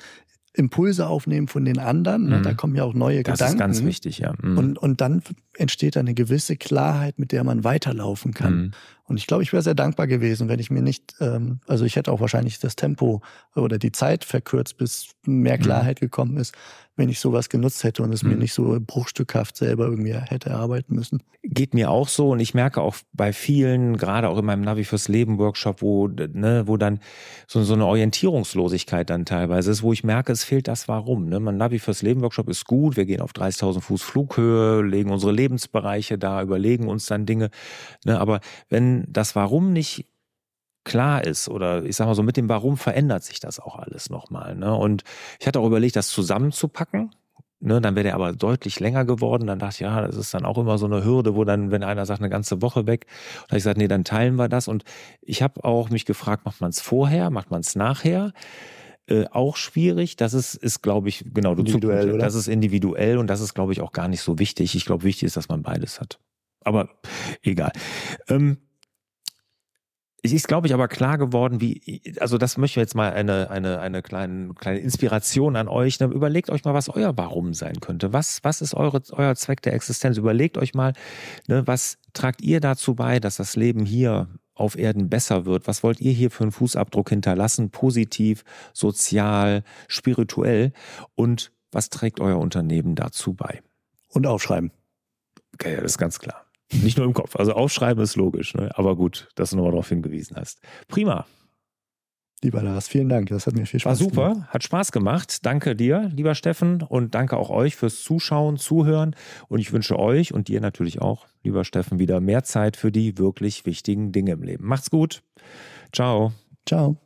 Impulse aufnehmen von den anderen. Ne? Mhm. Da kommen ja auch neue das Gedanken. Das ist ganz wichtig, ja. Mhm. Und, und dann entsteht eine gewisse Klarheit, mit der man weiterlaufen kann. Mhm. Und ich glaube, ich wäre sehr dankbar gewesen, wenn ich mir nicht, ähm, also ich hätte auch wahrscheinlich das Tempo oder die Zeit verkürzt, bis mehr mhm. Klarheit gekommen ist, wenn ich sowas genutzt hätte und es mir mhm. nicht so bruchstückhaft selber irgendwie hätte erarbeiten müssen geht mir auch so und ich merke auch bei vielen, gerade auch in meinem Navi fürs Leben Workshop, wo, ne, wo dann so, so eine Orientierungslosigkeit dann teilweise ist, wo ich merke, es fehlt das Warum. Ne? Mein Navi fürs Leben Workshop ist gut, wir gehen auf 30.000 Fuß Flughöhe, legen unsere Lebensbereiche da, überlegen uns dann Dinge. Ne? Aber wenn das Warum nicht klar ist oder ich sag mal so mit dem Warum verändert sich das auch alles nochmal. Ne? Und ich hatte auch überlegt, das zusammenzupacken Ne, dann wäre der aber deutlich länger geworden. Dann dachte ich, ja, das ist dann auch immer so eine Hürde, wo dann, wenn einer sagt, eine ganze Woche weg, dann habe ich gesagt, nee, dann teilen wir das. Und ich habe auch mich gefragt, macht man es vorher, macht man es nachher? Äh, auch schwierig. Das ist, ist glaube ich, genau, du individuell, oder? das ist individuell und das ist, glaube ich, auch gar nicht so wichtig. Ich glaube, wichtig ist, dass man beides hat. Aber egal. Ähm, es ist, glaube ich, aber klar geworden, wie, also das möchte ich jetzt mal eine, eine, eine kleine, kleine Inspiration an euch. Ne? Überlegt euch mal, was euer Warum sein könnte. Was, was ist eure, euer Zweck der Existenz? Überlegt euch mal, ne, was tragt ihr dazu bei, dass das Leben hier auf Erden besser wird? Was wollt ihr hier für einen Fußabdruck hinterlassen? Positiv, sozial, spirituell? Und was trägt euer Unternehmen dazu bei? Und aufschreiben. Okay, das ist ganz klar. Nicht nur im Kopf. Also aufschreiben ist logisch. Ne? Aber gut, dass du nochmal darauf hingewiesen hast. Prima. Lieber Lars, vielen Dank. Das hat mir viel Spaß gemacht. War super, gemacht. hat Spaß gemacht. Danke dir, lieber Steffen, und danke auch euch fürs Zuschauen, Zuhören. Und ich wünsche euch und dir natürlich auch, lieber Steffen, wieder mehr Zeit für die wirklich wichtigen Dinge im Leben. Macht's gut. Ciao. Ciao.